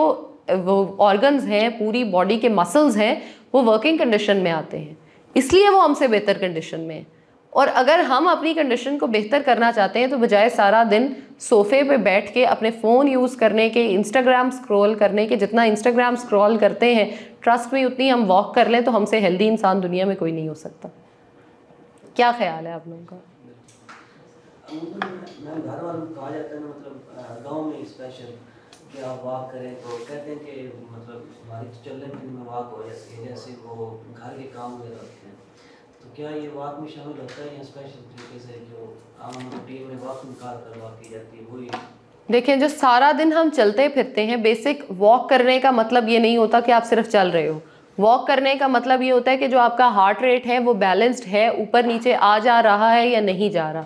वो ऑर्गन्स हैं पूरी बॉडी के मसल्स हैं वो वर्किंग कंडीशन में आते हैं इसलिए वो हमसे बेहतर कंडीशन में है और अगर हम अपनी कंडीशन को बेहतर करना चाहते हैं तो बजाय सारा दिन सोफे पे बैठ के अपने फ़ोन यूज़ करने के इंस्टाग्राम स्क्रॉल करने के जितना इंस्टाग्राम स्क्रॉल करते हैं ट्रस्ट में उतनी हम वॉक कर लें तो हमसे हेल्दी इंसान दुनिया में कोई नहीं हो सकता क्या ख्याल है आप लोगों का मैं घर वालों को कहा जाता है मतलब गांव में स्पेशल कि आप वॉक करें तो कहते हैं कि मतलब हमारी तो चलने में वॉक हो जाती है जैसे वो घर के काम वगैरह क्या ये वाक में शामिल होता है या स्पेशल तरीके से जो आम रूटीन में वाक निकाल कर वॉक की जाती है वही देखें जो सारा दिन हम चलते फिरते हैं बेसिक वॉक करने का मतलब ये नहीं होता कि आप सिर्फ चल रहे हो वॉक करने का मतलब ये होता है कि जो आपका हार्ट रेट है वो बैलेंस्ड है ऊपर नीचे आ जा रहा है या नहीं जा रहा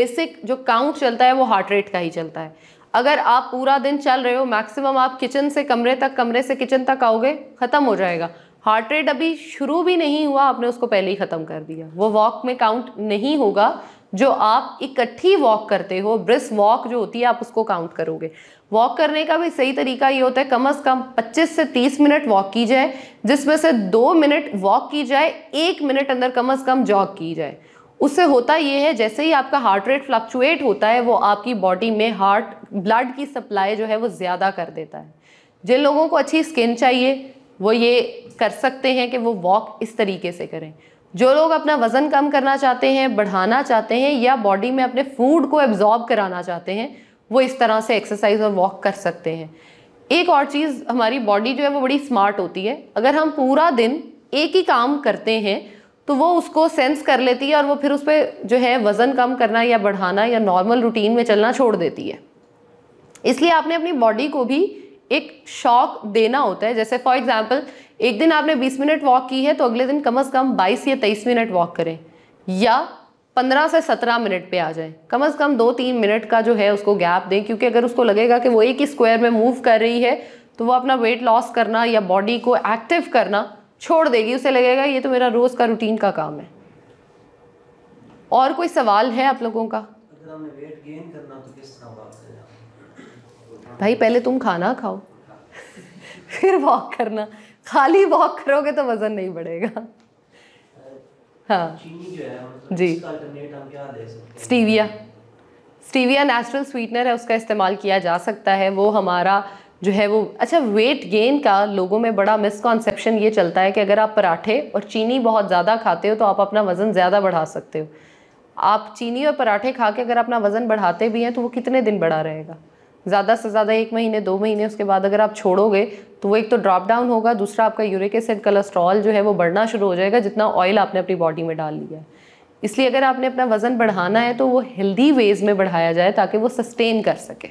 बेसिक जो काउंट चलता है वो हार्ट रेट का ही चलता है अगर आप पूरा दिन चल रहे हो मैक्सिमम आप किचन से कमरे तक कमरे से किचन तक आओगे ख़त्म हो जाएगा हार्ट रेट अभी शुरू भी नहीं हुआ आपने उसको पहले ही ख़त्म कर दिया वो वॉक में काउंट नहीं होगा जो आप इकट्ठी वॉक करते हो ब्रिस वॉक जो होती है आप उसको काउंट करोगे वॉक करने का भी सही तरीका ये होता है कम से कम 25 से 30 मिनट वॉक की जाए जिसमें से दो मिनट वॉक की जाए एक मिनट अंदर कम से कम जॉग की जाए उससे होता ये है जैसे ही आपका हार्ट रेट फ्लक्चुएट होता है वो आपकी बॉडी में हार्ट ब्लड की सप्लाई जो है वो ज़्यादा कर देता है जिन लोगों को अच्छी स्किन चाहिए वो ये कर सकते हैं कि वो वॉक इस तरीके से करें जो लोग अपना वज़न कम करना चाहते हैं बढ़ाना चाहते हैं या बॉडी में अपने फूड को एब्जॉर्ब कराना चाहते हैं वो इस तरह से एक्सरसाइज और वॉक कर सकते हैं एक और चीज़ हमारी बॉडी जो है वो बड़ी स्मार्ट होती है अगर हम पूरा दिन एक ही काम करते हैं तो वो उसको सेंस कर लेती है और वो फिर उस पर जो है वज़न कम करना या बढ़ाना या नॉर्मल रूटीन में चलना छोड़ देती है इसलिए आपने अपनी बॉडी को भी एक शौक देना होता है जैसे फॉर एग्जाम्पल एक दिन आपने 20 मिनट वॉक की है तो अगले दिन कम अज़ कम 22 या 23 मिनट वॉक करें या 15 से 17 मिनट पे आ जाए कम अज़ कम दो तीन मिनट का जो है उसको गैप दें क्योंकि अगर उसको लगेगा कि वो एक ही स्क्वायर में मूव कर रही है तो वो अपना वेट लॉस करना या बॉडी को एक्टिव करना छोड़ देगी उसे लगेगा ये तो मेरा रोज़ का रूटीन का काम है और कोई सवाल है आप लोगों का अगर हमें वेट गेन करना तो किस तरह भाई पहले तुम खाना खाओ फिर वॉक करना खाली वॉक करोगे तो वज़न नहीं बढ़ेगा हाँ मतलब जी स्टीविया स्टीविया नेचुरल स्वीटनर है उसका इस्तेमाल किया जा सकता है वो हमारा जो है वो अच्छा वेट गेन का लोगों में बड़ा मिसकॉन्सेप्शन ये चलता है कि अगर आप पराठे और चीनी बहुत ज़्यादा खाते हो तो आप अपना वज़न ज़्यादा बढ़ा सकते हो आप चीनी और पराठे खा के अगर अपना वज़न बढ़ाते भी हैं तो वो कितने दिन बढ़ा रहेगा ज़्यादा से ज़्यादा एक महीने दो महीने उसके बाद अगर आप छोड़ोगे तो वो एक तो ड्रॉप डाउन होगा दूसरा आपका यूरिक एसिड कोलेस्ट्रॉल जो है वो बढ़ना शुरू हो जाएगा जितना ऑयल आपने अपनी बॉडी में डाल लिया है इसलिए अगर आपने अपना वज़न बढ़ाना है तो वो हेल्दी वेज में बढ़ाया जाए ताकि वो सस्टेन कर सके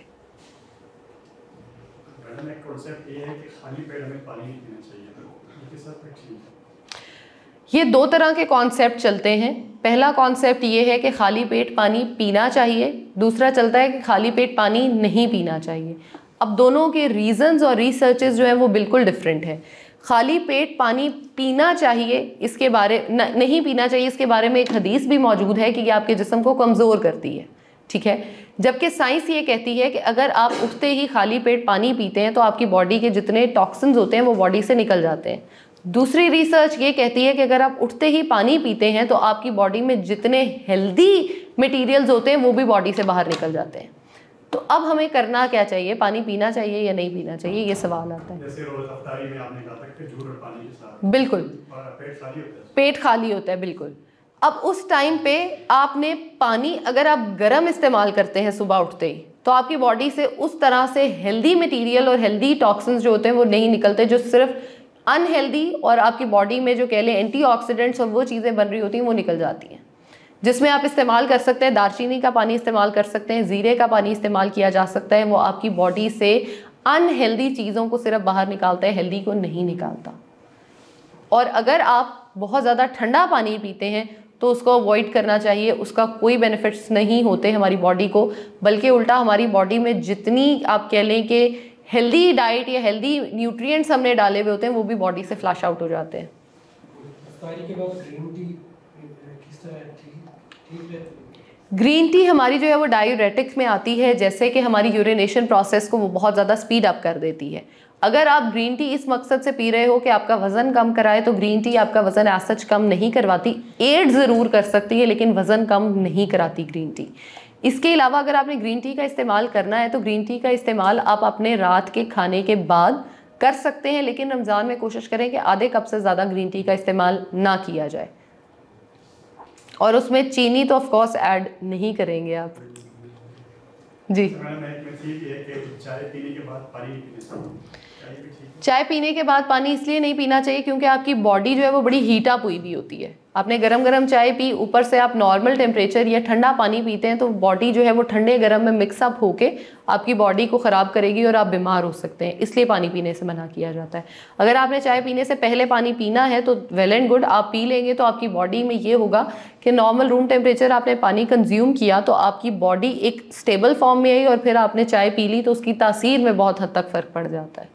ये दो तरह के कॉन्सेप्ट चलते हैं पहला कॉन्सेप्ट ये है कि खाली पेट पानी पीना चाहिए दूसरा चलता है कि खाली पेट पानी नहीं पीना चाहिए अब दोनों के रीज़न्स और रिसर्चेज जो हैं वो बिल्कुल डिफरेंट है खाली पेट पानी पीना चाहिए इसके बारे न, नहीं पीना चाहिए इसके बारे में एक हदीस भी मौजूद है कि ये आपके जिसम को कमज़ोर करती है ठीक है जबकि साइंस ये कहती है कि अगर आप उठते ही खाली पेट पानी पीते हैं तो आपकी बॉडी के जितने टॉक्सिन होते हैं वो बॉडी से निकल जाते हैं दूसरी रिसर्च ये कहती है कि अगर आप उठते ही पानी पीते हैं तो आपकी बॉडी में जितने हेल्दी मटेरियल्स होते हैं वो भी बॉडी से बाहर निकल जाते हैं तो अब हमें करना क्या चाहिए पानी पीना चाहिए या नहीं पीना चाहिए ये सवाल आता है जैसे रोज अफ्तारी में आपने पानी बिल्कुल पेट खाली होता है पेट खाली होता है बिल्कुल अब उस टाइम पे आपने पानी अगर आप गर्म इस्तेमाल करते हैं सुबह उठते ही तो आपकी बॉडी से उस तरह से हेल्दी मटेरियल और हेल्दी टॉक्सिन जो होते हैं वो नहीं निकलते जो सिर्फ अनहेल्दी और आपकी बॉडी में जो कह लें ऑक्सीडेंट्स और वो चीज़ें बन रही होती हैं वो निकल जाती हैं जिसमें आप इस्तेमाल कर सकते हैं दारचीनी का पानी इस्तेमाल कर सकते हैं ज़ीरे का पानी इस्तेमाल किया जा सकता है वो आपकी बॉडी से अनहेल्दी चीज़ों को सिर्फ बाहर निकालता है हेल्दी को नहीं निकालता और अगर आप बहुत ज़्यादा ठंडा पानी पीते हैं तो उसको अवॉइड करना चाहिए उसका कोई बेनिफिट्स नहीं होते हमारी बॉडी को बल्कि उल्टा हमारी बॉडी में जितनी आप कह लें कि हेल्दी डाइट या हेल्दी न्यूट्रिएंट्स हमने डाले हुए होते हैं वो भी बॉडी से फ्लैश आउट हो जाते हैं ग्रीन टी हमारी जो है वो डायूरेटिक में आती है जैसे कि हमारी यूरिनेशन प्रोसेस को वो बहुत ज़्यादा स्पीड अप कर देती है अगर आप ग्रीन टी इस मकसद से पी रहे हो कि आपका वज़न कम कराए तो ग्रीन टी आपका वज़न एज कम नहीं करवाती एड ज़रूर कर सकती है लेकिन वज़न कम नहीं कराती ग्रीन टी इसके अलावा अगर आपने ग्रीन टी का इस्तेमाल करना है तो ग्रीन टी का इस्तेमाल आप अपने रात के खाने के बाद कर सकते हैं लेकिन रमज़ान में कोशिश करें कि आधे कप से ज़्यादा ग्रीन टी का इस्तेमाल ना किया जाए और उसमें चीनी तो ऑफकोर्स ऐड नहीं करेंगे आप जी चाय पीने के बाद पानी इसलिए नहीं पीना चाहिए क्योंकि आपकी बॉडी जो है वो बड़ी हीट अप हुई भी होती है आपने गरम गरम चाय पी ऊपर से आप नॉर्मल टेम्परेचर या ठंडा पानी पीते हैं तो बॉडी जो है वो ठंडे गर्म में मिक्सअप होके आपकी बॉडी को ख़राब करेगी और आप बीमार हो सकते हैं इसलिए पानी पीने से मना किया जाता है अगर आपने चाय पीने से पहले पानी पीना है तो वेल एंड गुड आप पी लेंगे तो आपकी बॉडी में ये होगा कि नॉर्मल रूम टेम्परेचर आपने पानी कंज्यूम किया तो आपकी बॉडी एक स्टेबल फॉर्म में आई और फिर आपने चाय पी ली तो उसकी तासीर में बहुत हद तक फ़र्क पड़ जाता है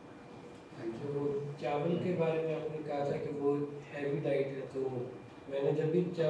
चावल के बारे में आपने कहा था कि वो हैवी डाइट तो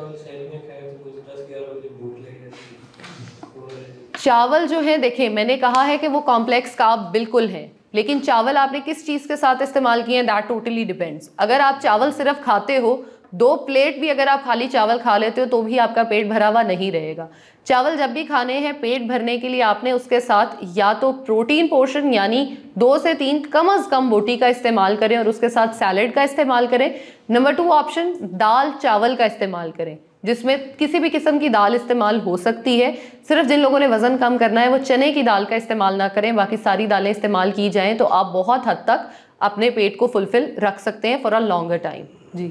चावल जो है देखिए मैंने कहा है कि वो कॉम्प्लेक्स काब बिल्कुल है लेकिन चावल आपने किस चीज़ के साथ इस्तेमाल किए हैं दैट टोटली डिपेंड्स अगर आप चावल सिर्फ खाते हो दो प्लेट भी अगर आप खाली चावल खा लेते हो तो भी आपका पेट भरा हुआ नहीं रहेगा चावल जब भी खाने हैं पेट भरने के लिए आपने उसके साथ या तो प्रोटीन पोर्शन यानी दो से तीन कम अज़ कम बोटी का इस्तेमाल करें और उसके साथ सैलड का इस्तेमाल करें नंबर टू ऑप्शन दाल चावल का इस्तेमाल करें जिसमें किसी भी किस्म की दाल इस्तेमाल हो सकती है सिर्फ जिन लोगों ने वज़न कम करना है वो चने की दाल का इस्तेमाल ना करें बाकी सारी दालें इस्तेमाल की जाएँ तो आप बहुत हद तक अपने पेट को फुलफ़िल रख सकते हैं फॉर अ लॉन्गर टाइम जी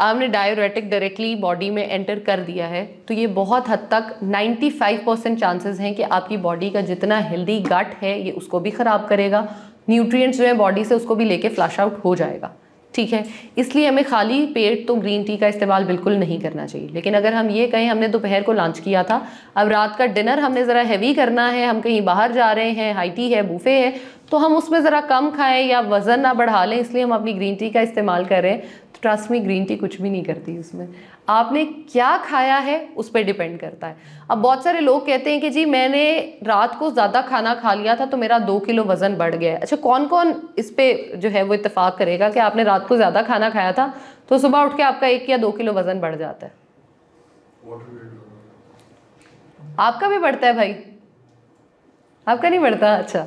आपने डायोरेटिक डायरेक्टली बॉडी में एंटर कर दिया है तो ये बहुत हद तक 95 परसेंट चांसेस हैं कि आपकी बॉडी का जितना हेल्दी गट है ये उसको भी ख़राब करेगा न्यूट्रिएंट्स जो है बॉडी से उसको भी लेके फ्लैश आउट हो जाएगा ठीक है इसलिए हमें खाली पेट तो ग्रीन टी का इस्तेमाल बिल्कुल नहीं करना चाहिए लेकिन अगर हम ये कहें हमने दोपहर को लंच किया था अब रात का डिनर हमने ज़रा हैवी करना है हम कहीं बाहर जा रहे हैं हाई टी है बूफे है तो हम उसमें ज़रा कम खाएं या वज़न ना बढ़ा लें इसलिए हम अपनी ग्रीन टी का इस्तेमाल करें ट्रस्ट में ग्रीन टी कुछ भी नहीं करती उसमें आपने क्या खाया है उस पर डिपेंड करता है अब बहुत सारे लोग कहते हैं कि जी मैंने रात को ज़्यादा खाना खा लिया था तो मेरा दो किलो वज़न बढ़ गया है अच्छा कौन कौन इस पर जो है वो इतफाक़ करेगा कि आपने रात को ज़्यादा खाना खाया था तो सुबह उठ के आपका एक या दो किलो वज़न बढ़ जाता है आपका भी बढ़ता है भाई आपका नहीं बढ़ता अच्छा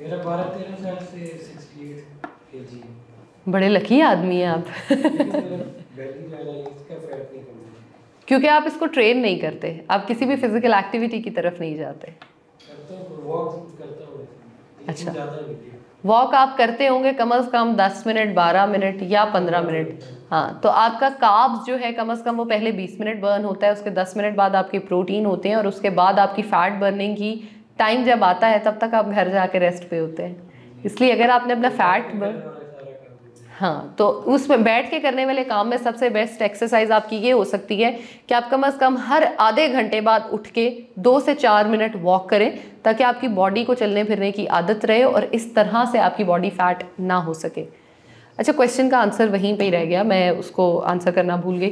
मेरा 12 13 साल से 68 kg बड़े लकी आदमी हैं आप क्योंकि आप इसको ट्रेन नहीं करते आप किसी भी फिजिकल एक्टिविटी की तरफ नहीं जाते अच्छा वॉक आप करते होंगे कम अज़ कम 10 मिनट 12 मिनट या 15 मिनट हाँ तो आपका काब्स जो है कम अज़ कम वो पहले 20 मिनट बर्न होता है उसके 10 मिनट बाद आपके प्रोटीन होते हैं और उसके बाद आपकी फ़ैट बर्निंग की टाइम जब आता है तब तक आप घर जाके रेस्ट पे होते हैं इसलिए अगर आपने अपना फ़ैट बर्न हाँ तो उसमें बैठ के करने वाले काम में सबसे बेस्ट एक्सरसाइज आपकी ये हो सकती है कि आप कम अज़ कम हर आधे घंटे बाद उठ के दो से चार मिनट वॉक करें ताकि आपकी बॉडी को चलने फिरने की आदत रहे और इस तरह से आपकी बॉडी फैट ना हो सके अच्छा क्वेश्चन का आंसर वहीं पे ही रह गया मैं उसको आंसर करना भूल गई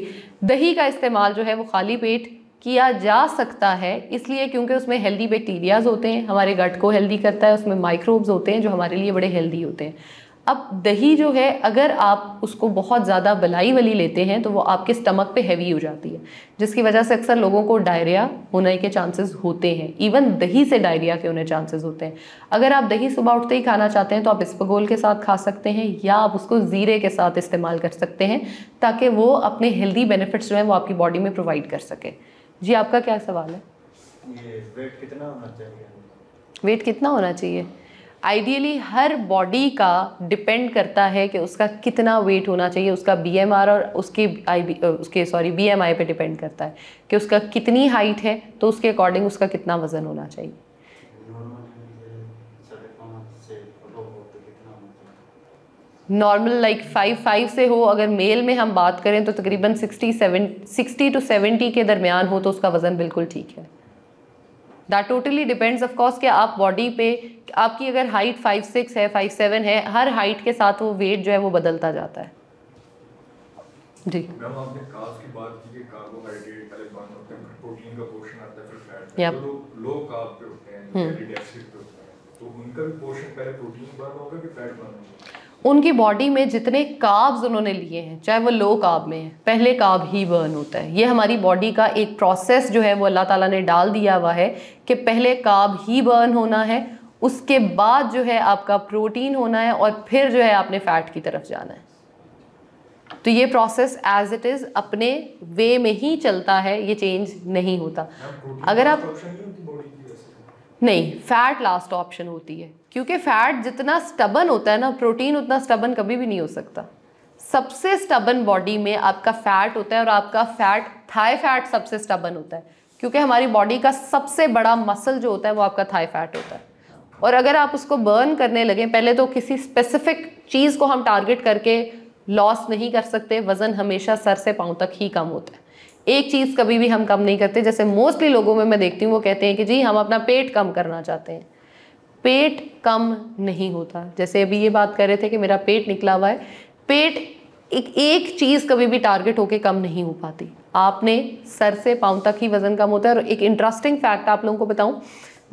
दही का इस्तेमाल जो है वो खाली पेट किया जा सकता है इसलिए क्योंकि उसमें हेल्दी बैक्टीरियाज होते हैं हमारे गट को हेल्दी करता है उसमें माइक्रोब्स होते हैं जो हमारे लिए बड़े हेल्दी होते हैं अब दही जो है अगर आप उसको बहुत ज़्यादा बलाई वली लेते हैं तो वो आपके स्टमक पे हैवी हो जाती है जिसकी वजह से अक्सर लोगों को डायरिया होने के चांसेस होते हैं इवन दही से डायरिया के होने चांसेस होते हैं अगर आप दही सुबह उठते ही खाना चाहते हैं तो आप स्पगोल के साथ खा सकते हैं या आप उसको ज़ीरे के साथ इस्तेमाल कर सकते हैं ताकि वो अपने हेल्दी बेनिफिट्स जो हैं वो आपकी बॉडी में प्रोवाइड कर सकें जी आपका क्या सवाल है वेट कितना होना चाहिए वेट कितना होना चाहिए आइडियली हर बॉडी का डिपेंड करता है कि उसका कितना वेट होना चाहिए उसका बी और उसके आई उसके सॉरी बी बीएमआई पे डिपेंड करता है कि उसका कितनी हाइट है तो उसके अकॉर्डिंग उसका कितना वज़न होना चाहिए नॉर्मल लाइक फाइव फाइव से हो अगर मेल में हम बात करें तो तकरीबन sixty seven sixty two seventy के दरमियान हो तो उसका वज़न बिल्कुल ठीक है that totally depends of course कि आप बॉडी पे आपकी अगर हाइट फाइव सिक्स है फाइव सेवन है हर हाइट के साथ वो वेट जो है वो बदलता जाता है जी मैम आपने की बात की कि कार्बोहाइड्रेट पहले बर्न होते हैं प्रोटीन का पोर्शन आता है फिर फैट तो लो कार्ब पे होते हैं तो उनका भी पोर्शन पहले प्रोटीन बर्न होगा कि फैट बर्न उनकी बॉडी में जितने काब्स उन्होंने लिए हैं चाहे वो लो काब में है पहले काब ही बर्न होता है ये हमारी बॉडी का एक प्रोसेस जो है वो अल्लाह ताला ने डाल दिया हुआ है कि पहले काब ही बर्न होना है उसके बाद जो है आपका प्रोटीन होना है और फिर जो है आपने फैट की तरफ जाना है तो ये प्रोसेस एज इट इज़ अपने वे में ही चलता है ये चेंज नहीं होता अगर आप नहीं फैट लास्ट ऑप्शन होती है क्योंकि फैट जितना स्टबन होता है ना प्रोटीन उतना स्टबन कभी भी नहीं हो सकता सबसे स्टबन बॉडी में आपका फैट होता है और आपका फैट थाई फैट सबसे स्टबन होता है क्योंकि हमारी बॉडी का सबसे बड़ा मसल जो होता है वो आपका थाई फैट होता है और अगर आप उसको बर्न करने लगें पहले तो किसी स्पेसिफिक चीज़ को हम टारगेट करके लॉस नहीं कर सकते वज़न हमेशा सर से पाँव तक ही कम होता है एक चीज़ कभी भी हम कम नहीं करते जैसे मोस्टली लोगों में मैं देखती हूँ वो कहते हैं कि जी हम अपना पेट कम करना चाहते हैं पेट कम नहीं होता जैसे अभी ये बात कर रहे थे कि मेरा पेट निकला हुआ है पेट एक एक चीज़ कभी भी टारगेट होके कम नहीं हो पाती आपने सर से पाँव तक ही वज़न कम होता है और एक इंटरेस्टिंग फैक्ट आप लोगों को बताऊं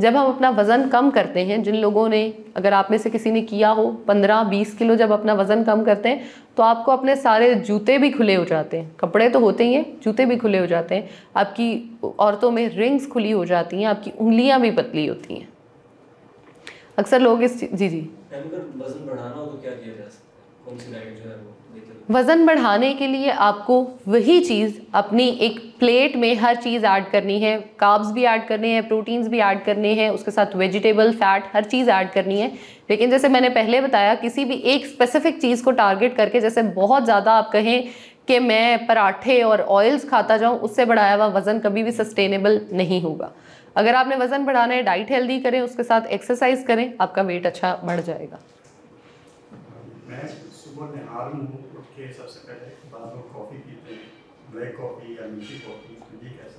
जब हम अपना वज़न कम करते हैं जिन लोगों ने अगर आप में से किसी ने किया हो पंद्रह बीस किलो जब अपना वज़न कम करते हैं तो आपको अपने सारे जूते भी खुले हो जाते हैं कपड़े तो होते ही हैं जूते भी खुले हो जाते हैं आपकी औरतों में रिंग्स खुली हो जाती हैं आपकी उंगलियाँ भी पतली होती हैं अक्सर लोग इस जी जी वजन बढ़ाना हो तो क्या किया जा सकता है वज़न बढ़ाने के लिए आपको वही चीज़ अपनी एक प्लेट में हर चीज़ ऐड करनी है काब्स भी ऐड करने हैं प्रोटीन्स भी ऐड करने हैं उसके साथ वेजिटेबल फैट हर चीज़ ऐड करनी है लेकिन जैसे मैंने पहले बताया किसी भी एक स्पेसिफिक चीज़ को टारगेट करके जैसे बहुत ज़्यादा आप कहें कि मैं पराठे और ऑयल्स खाता जाऊँ उससे बढ़ाया हुआ वज़न कभी भी सस्टेनेबल नहीं होगा अगर आपने वजन बढ़ाना है डाइट हेल्दी करें उसके साथ एक्सरसाइज करें आपका वेट अच्छा बढ़ जाएगा मैं सुबह उठ के सबसे पहले बाद में कॉफ़ी पीते हैं ब्लैक कॉफ़ी या मीठी कॉफ़ी तो कैसा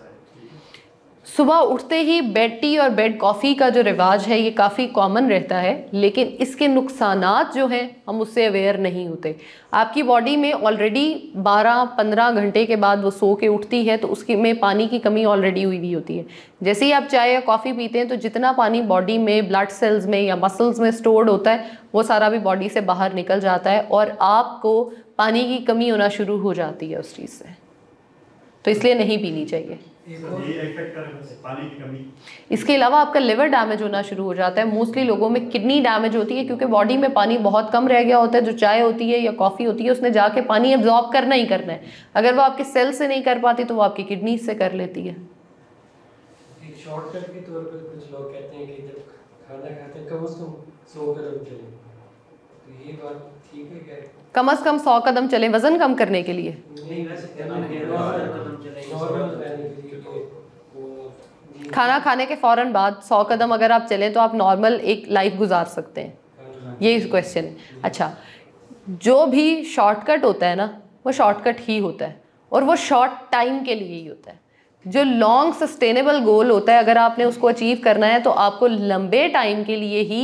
सुबह उठते ही बेड टी और बेड कॉफ़ी का जो रिवाज है ये काफ़ी कॉमन रहता है लेकिन इसके नुकसान जो हैं हम उससे अवेयर नहीं होते आपकी बॉडी में ऑलरेडी 12-15 घंटे के बाद वो सो के उठती है तो उसकी में पानी की कमी ऑलरेडी हुई हुई होती है जैसे ही आप चाय या कॉफ़ी पीते हैं तो जितना पानी बॉडी में ब्लड सेल्स में या मसल्स में स्टोर्ड होता है वो सारा भी बॉडी से बाहर निकल जाता है और आपको पानी की कमी होना शुरू हो जाती है उस चीज़ से तो इसलिए नहीं पीनी चाहिए इसके अलावा आपका लिवर डैमेज होना शुरू हो जाता है मोस्टली लोगों में किडनी डैमेज होती है क्योंकि बॉडी में पानी बहुत कम रह गया होता है जो चाय होती है या कॉफ़ी होती है उसने जाके पानी एब्जॉर्ब करना ही करना है अगर वो आपके सेल से नहीं कर पाती तो वो आपकी किडनी से कर लेती है तो कम अज कम सौ कदम चले वजन कम करने के लिए खाना खाने के फ़ौर बाद सौ कदम अगर आप चलें तो आप नॉर्मल एक लाइफ गुजार सकते हैं ये क्वेश्चन है अच्छा जो भी शॉर्टकट होता है ना वो शॉर्टकट ही होता है और वो शॉर्ट टाइम के लिए ही होता है जो लॉन्ग सस्टेनेबल गोल होता है अगर आपने उसको अचीव करना है तो आपको लंबे टाइम के लिए ही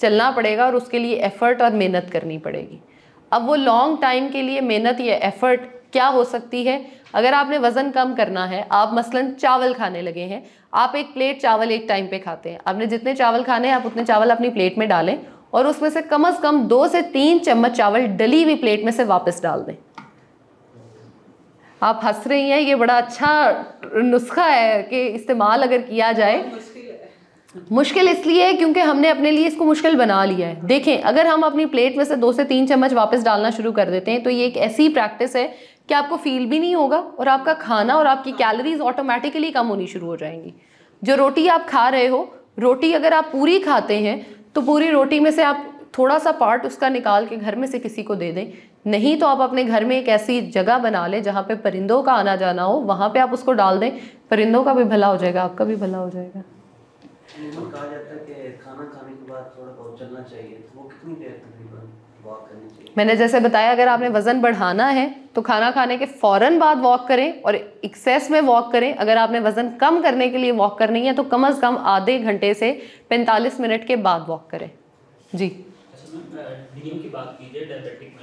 चलना पड़ेगा और उसके लिए एफ़र्ट और मेहनत करनी पड़ेगी अब वो लॉन्ग टाइम के लिए मेहनत या एफर्ट क्या हो सकती है अगर आपने वज़न कम करना है आप मसलन चावल खाने लगे हैं आप एक प्लेट चावल एक टाइम पे खाते हैं आपने जितने चावल खाने हैं आप उतने चावल अपनी प्लेट में डालें और उसमें से कम अज़ कम दो से तीन चम्मच चावल डली हुई प्लेट में से वापस डाल दें आप हंस रही हैं ये बड़ा अच्छा नुस्खा है कि इस्तेमाल अगर किया जाए मुश्किल इसलिए है क्योंकि हमने अपने लिए इसको मुश्किल बना लिया है देखें अगर हम अपनी प्लेट में से दो से तीन चम्मच वापस डालना शुरू कर देते हैं तो ये एक ऐसी प्रैक्टिस है कि आपको फील भी नहीं होगा और आपका खाना और आपकी कैलोरीज ऑटोमेटिकली कम होनी शुरू हो जाएंगी जो रोटी आप खा रहे हो रोटी अगर आप पूरी खाते हैं तो पूरी रोटी में से आप थोड़ा सा पार्ट उसका निकाल के घर में से किसी को दे दें नहीं तो आप अपने घर में एक ऐसी जगह बना लें जहाँ पे परिंदों का आना जाना हो वहाँ पे आप उसको डाल दें परिंदों का भी भला हो जाएगा आपका भी भला हो जाएगा तो मैंने जैसे बताया अगर आपने वज़न बढ़ाना है तो खाना खाने के फौरन बाद वॉक करें और एक्सेस में वॉक करें अगर आपने वज़न कम करने के लिए वॉक करनी है तो कम अज़ कम आधे घंटे से 45 मिनट के बाद वॉक करें जी अच्छा की बात कीजिए डायबिटिक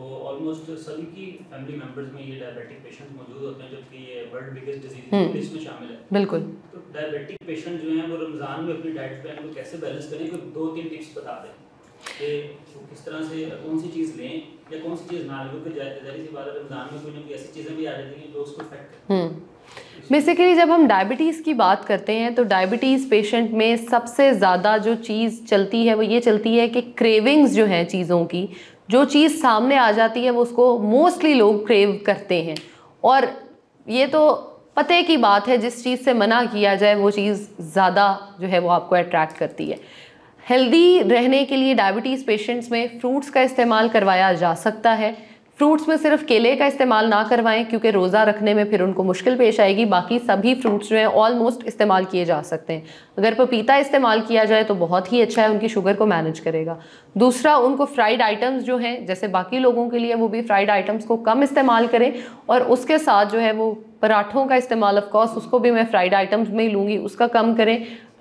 तो ऑलमोस्ट सभी की फैमिली मेंबर्स में ये डायबिटिक पेशेंट मौजूद होते हैं जबकि ये वर्ल्ड बिगेस्ट डिजीज लिस्ट में शामिल है बिल्कुल तो डायबिटिक पेशेंट जो हैं वो रमज़ान में अपनी डाइट प्लान को कैसे बैलेंस करें कोई दो तीन टिप्स बता दें कि किस तरह से कौन सी चीज़ लें या कौन सी चीज़ ना लें क्योंकि जाहिर सी बात है रमज़ान में कोई ना कोई ऐसी चीज़ें भी आ जाती हैं जो उसको इफेक्ट करें बेसिकली जब हम डायबिटीज़ की बात करते हैं तो डायबिटीज़ पेशेंट में सबसे ज़्यादा जो चीज़ चलती है वो ये चलती है कि क्रेविंग्स जो हैं चीज़ों की जो चीज़ सामने आ जाती है वो उसको मोस्टली लोग क्रेव करते हैं और ये तो पते की बात है जिस चीज़ से मना किया जाए वो चीज़ ज़्यादा जो है वो आपको अट्रैक्ट करती है हेल्दी रहने के लिए डायबिटीज़ पेशेंट्स में फ्रूट्स का इस्तेमाल करवाया जा सकता है फ्रूट्स में सिर्फ केले का इस्तेमाल ना करवाएं क्योंकि रोज़ा रखने में फिर उनको मुश्किल पेश आएगी बाकी सभी फ्रूट्स जो हैं ऑलमोस्ट इस्तेमाल किए जा सकते हैं अगर पपीता इस्तेमाल किया जाए तो बहुत ही अच्छा है उनकी शुगर को मैनेज करेगा दूसरा उनको फ्राइड आइटम्स जो हैं जैसे बाकी लोगों के लिए वो भी फ्राइड आइटम्स को कम इस्तेमाल करें और उसके साथ जो है वो पराठों का इस्तेमाल ऑफकोर्स उसको भी मैं फ्राइड आइटम्स में ही लूँगी उसका कम करें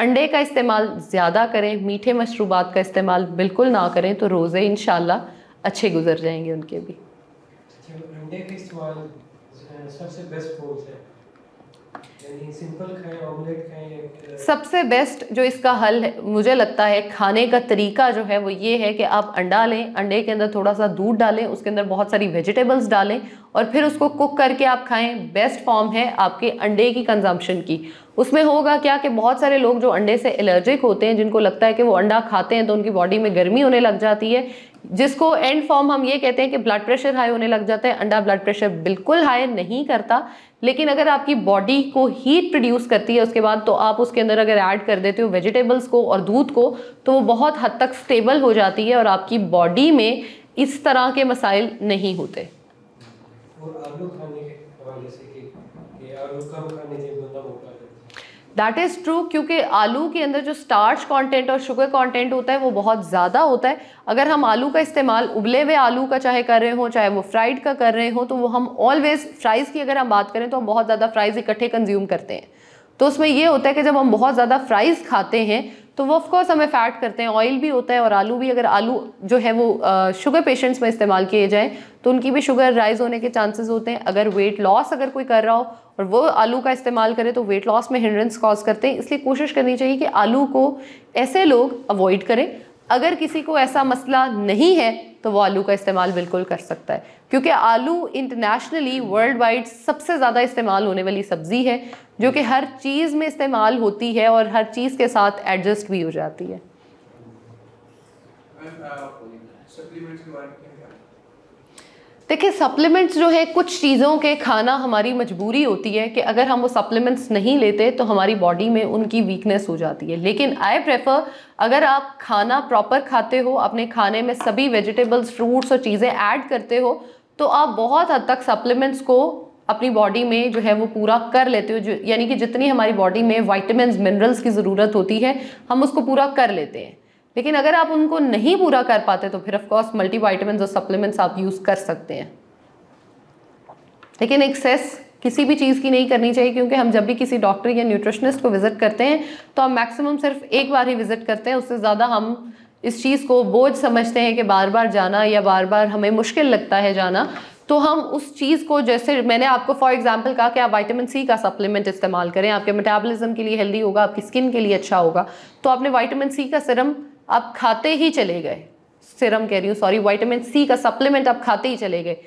अंडे का इस्तेमाल ज़्यादा करें मीठे मशरूबात का इस्तेमाल बिल्कुल ना करें तो रोज़े इन अच्छे गुजर जाएंगे उनके भी इंडेक्स का सबसे बेस्ट कोर्स है सबसे बेस्ट जो इसका हल है मुझे लगता है खाने का तरीका जो है वो ये है कि आप अंडा लें अंडे के अंदर थोड़ा सा दूध डालें उसके अंदर बहुत सारी वेजिटेबल्स डालें और फिर उसको कुक करके आप खाएं बेस्ट फॉर्म है आपके अंडे की कंजम्पशन की उसमें होगा क्या कि बहुत सारे लोग जो अंडे से एलर्जिक होते हैं जिनको लगता है कि वो अंडा खाते हैं तो उनकी बॉडी में गर्मी होने लग जाती है जिसको एंड फॉर्म हम ये कहते हैं कि ब्लड प्रेशर हाई होने लग जाता है अंडा ब्लड प्रेशर बिल्कुल हाई नहीं करता लेकिन अगर आपकी बॉडी को हीट प्रोड्यूस करती है उसके बाद तो आप उसके अंदर अगर ऐड कर देते हो वेजिटेबल्स को और दूध को तो वो बहुत हद तक स्टेबल हो जाती है और आपकी बॉडी में इस तरह के मसाइल नहीं होते और आलू खाने के से कि आलू कम खाने से बंदा है दैट इज़ ट्रू क्योंकि आलू के अंदर जो स्टार्च कंटेंट और शुगर कंटेंट होता है वो बहुत ज़्यादा होता है अगर हम आलू का इस्तेमाल उबले हुए आलू का चाहे कर रहे हों चाहे वो फ्राइड का कर रहे हों तो वो हम ऑलवेज़ फ्राइज़ की अगर हम बात करें तो हम बहुत ज़्यादा फ्राइज़ इकट्ठे कंज्यूम करते हैं तो उसमें ये होता है कि जब हम बहुत ज़्यादा फ्राइज़ खाते हैं तो वो ऑफकोर्स हमें फ़ैट करते हैं ऑयल भी होता है और आलू भी अगर आलू जो है वो शुगर पेशेंट्स में इस्तेमाल किए जाएँ तो उनकी भी शुगर राइज़ होने के चांसेस होते हैं अगर वेट लॉस अगर कोई कर रहा हो और वो आलू का इस्तेमाल करे तो वेट लॉस में हिंड्रेंस कॉज करते हैं इसलिए कोशिश करनी चाहिए कि आलू को ऐसे लोग अवॉइड करें अगर किसी को ऐसा मसला नहीं है तो वो आलू का इस्तेमाल बिल्कुल कर सकता है क्योंकि आलू इंटरनेशनली वर्ल्ड वाइड सबसे ज़्यादा इस्तेमाल होने वाली सब्ज़ी है जो कि हर चीज़ में इस्तेमाल होती है और हर चीज़ के साथ एडजस्ट भी हो जाती है And, uh, देखिए सप्लीमेंट्स जो है कुछ चीज़ों के खाना हमारी मजबूरी होती है कि अगर हम वो सप्लीमेंट्स नहीं लेते तो हमारी बॉडी में उनकी वीकनेस हो जाती है लेकिन आई प्रेफर अगर आप खाना प्रॉपर खाते हो अपने खाने में सभी वेजिटेबल्स फ्रूट्स और चीज़ें ऐड करते हो तो आप बहुत हद तक सप्लीमेंट्स को अपनी बॉडी में जो है वो पूरा कर लेते हो जो यानी कि जितनी हमारी बॉडी में वाइटमिन मिनरल्स की ज़रूरत होती है हम उसको पूरा कर लेते हैं लेकिन अगर आप उनको नहीं पूरा कर पाते तो फिर ऑफकोर्स मल्टीवाइटमिन और सप्लीमेंट्स आप यूज़ कर सकते हैं लेकिन एक्सेस किसी भी चीज़ की नहीं करनी चाहिए क्योंकि हम जब भी किसी डॉक्टर या न्यूट्रिशनिस्ट को विज़िट करते हैं तो हम मैक्सिमम सिर्फ एक बार ही विज़िट करते हैं उससे ज़्यादा हम इस चीज़ को बोझ समझते हैं कि बार बार जाना या बार बार हमें मुश्किल लगता है जाना तो हम उस चीज़ को जैसे मैंने आपको फॉर एग्जांपल कहा कि आप विटामिन सी का सप्लीमेंट इस्तेमाल करें आपके मेटाबॉलिज्म के लिए हेल्दी होगा आपकी स्किन के लिए अच्छा होगा तो आपने विटामिन सी का सिरम आप खाते ही चले गए सिरम कह रही हूँ सॉरी वाइटामिन सी का सप्लीमेंट आप खाते ही चले गए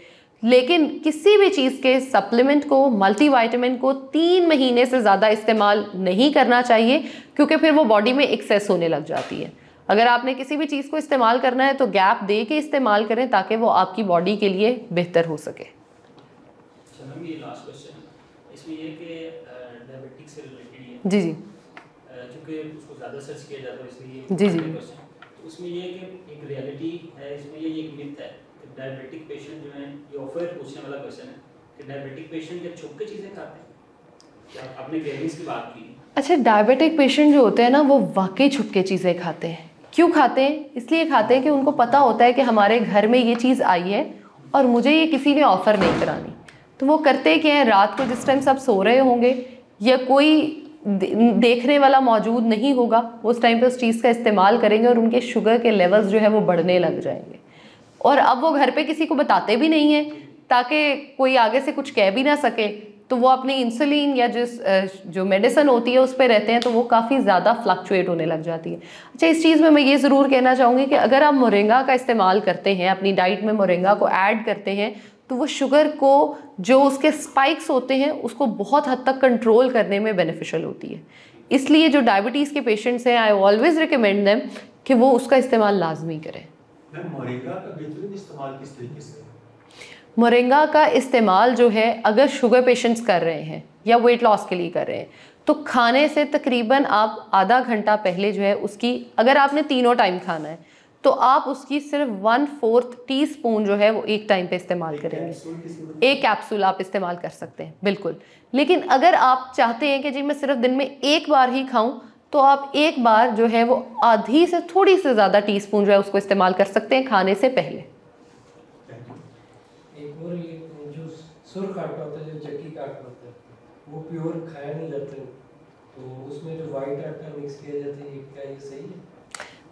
लेकिन किसी भी चीज़ के सप्लीमेंट को मल्टीविटामिन को तीन महीने से ज़्यादा इस्तेमाल नहीं करना चाहिए क्योंकि फिर वो बॉडी में एक्सेस होने लग जाती है अगर आपने किसी भी चीज़ को इस्तेमाल करना है तो गैप दे के इस्तेमाल करें ताकि वो आपकी बॉडी के लिए बेहतर हो सके अच्छा, जी जी ज़्यादा सर्च किया जाता है इसलिए जी जी तो उसमें ये कि एक रियलिटी है इसमें ये एक मिथ है कि डायबिटिक पेशेंट जो है ये ऑफर पूछने वाला क्वेश्चन है कि डायबिटिक पेशेंट क्या छुप के चीज़ें खाते हैं की बात की अच्छा डायबिटिक पेशेंट जो होते हैं ना वो वाकई छुप के चीज़ें खाते हैं क्यों खाते हैं इसलिए खाते हैं कि उनको पता होता है कि हमारे घर में ये चीज़ आई है और मुझे ये किसी ने ऑफ़र नहीं करानी तो वो करते क्या हैं रात को जिस टाइम सब सो रहे होंगे या कोई देखने वाला मौजूद नहीं होगा उस टाइम पे उस चीज़ का इस्तेमाल करेंगे और उनके शुगर के लेवल्स जो है वो बढ़ने लग जाएंगे और अब वो घर पे किसी को बताते भी नहीं हैं ताकि कोई आगे से कुछ कह भी ना सके तो वो अपनी इंसुलिन या जिस जो मेडिसन होती है उस पर रहते हैं तो वो काफ़ी ज़्यादा फ्लक्चुएट होने लग जाती है अच्छा इस चीज़ में मैं ये ज़रूर कहना चाहूँगी कि अगर आप मोरिंगा का इस्तेमाल करते हैं अपनी डाइट में मोरिंगा को ऐड करते हैं तो वो शुगर को जो उसके स्पाइक्स होते हैं उसको बहुत हद तक कंट्रोल करने में बेनिफिशियल होती है इसलिए जो डायबिटीज़ के पेशेंट्स हैं आई ऑलवेज रिकमेंड दैम कि वो उसका इस्तेमाल लाजमी करें मोरेंगा का इस्तेमाल जो है अगर शुगर पेशेंट्स कर रहे हैं या वेट लॉस के लिए कर रहे हैं तो खाने से तकरीबन आप आधा घंटा पहले जो है उसकी अगर आपने तीनों टाइम खाना है तो आप उसकी सिर्फ वन फोर्थ टी स्पून जो है वो एक टाइम पे इस्तेमाल करेंगे एक कैप्सूल आप इस्तेमाल कर सकते हैं बिल्कुल लेकिन अगर आप चाहते हैं कि जी मैं सिर्फ दिन में एक बार ही खाऊं तो आप एक बार जो है वो आधी से थोड़ी से ज़्यादा टी स्पून जो है उसको इस्तेमाल कर सकते हैं खाने से पहले वो प्योर खाया नहीं जाता तो उसमें जो वाइट आटा मिक्स किया जाता है क्या ये सही है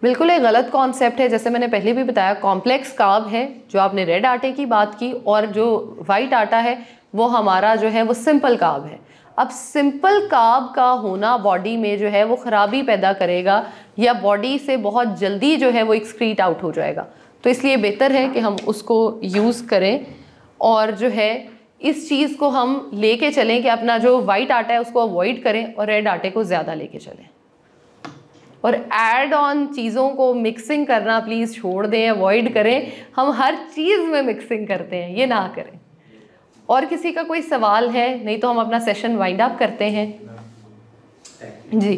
बिल्कुल एक गलत कॉन्सेप्ट है जैसे मैंने पहले भी बताया कॉम्प्लेक्स काब है जो आपने रेड आटे की बात की और जो वाइट आटा है वो हमारा जो है वो सिंपल काब है अब सिंपल काब का होना बॉडी में जो है वो ख़राबी पैदा करेगा या बॉडी से बहुत जल्दी जो है वो एक्सक्रीट आउट हो जाएगा तो इसलिए बेहतर है कि हम उसको यूज़ करें और जो है इस चीज़ को हम लेके चलें कि अपना जो वाइट आटा है उसको अवॉइड करें और रेड आटे को ज़्यादा लेके चलें और ऐड ऑन चीज़ों को मिक्सिंग करना प्लीज़ छोड़ दें अवॉइड करें हम हर चीज़ में मिक्सिंग करते हैं ये ना करें और किसी का कोई सवाल है नहीं तो हम अपना सेशन वाइंड अप करते हैं जी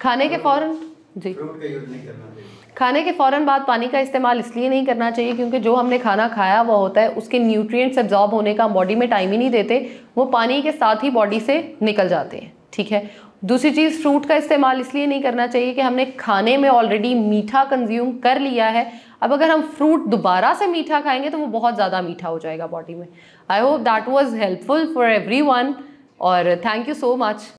खाने के फौरन जी फ्रूट का यूज नहीं करना चाहिए खाने के फ़ौर बाद पानी का इस्तेमाल इसलिए नहीं करना चाहिए क्योंकि जो हमने खाना खाया हुआ होता है उसके न्यूट्रिएंट्स एब्जॉर्ब होने का बॉडी में टाइम ही नहीं देते वो पानी के साथ ही बॉडी से निकल जाते हैं ठीक है दूसरी चीज़ फ्रूट का इस्तेमाल इसलिए नहीं करना चाहिए कि हमने खाने में ऑलरेडी मीठा कंज्यूम कर लिया है अब अगर हम फ्रूट दोबारा से मीठा खाएंगे तो वो बहुत ज़्यादा मीठा हो जाएगा बॉडी में I hope that was helpful for every और थैंक यू सो मच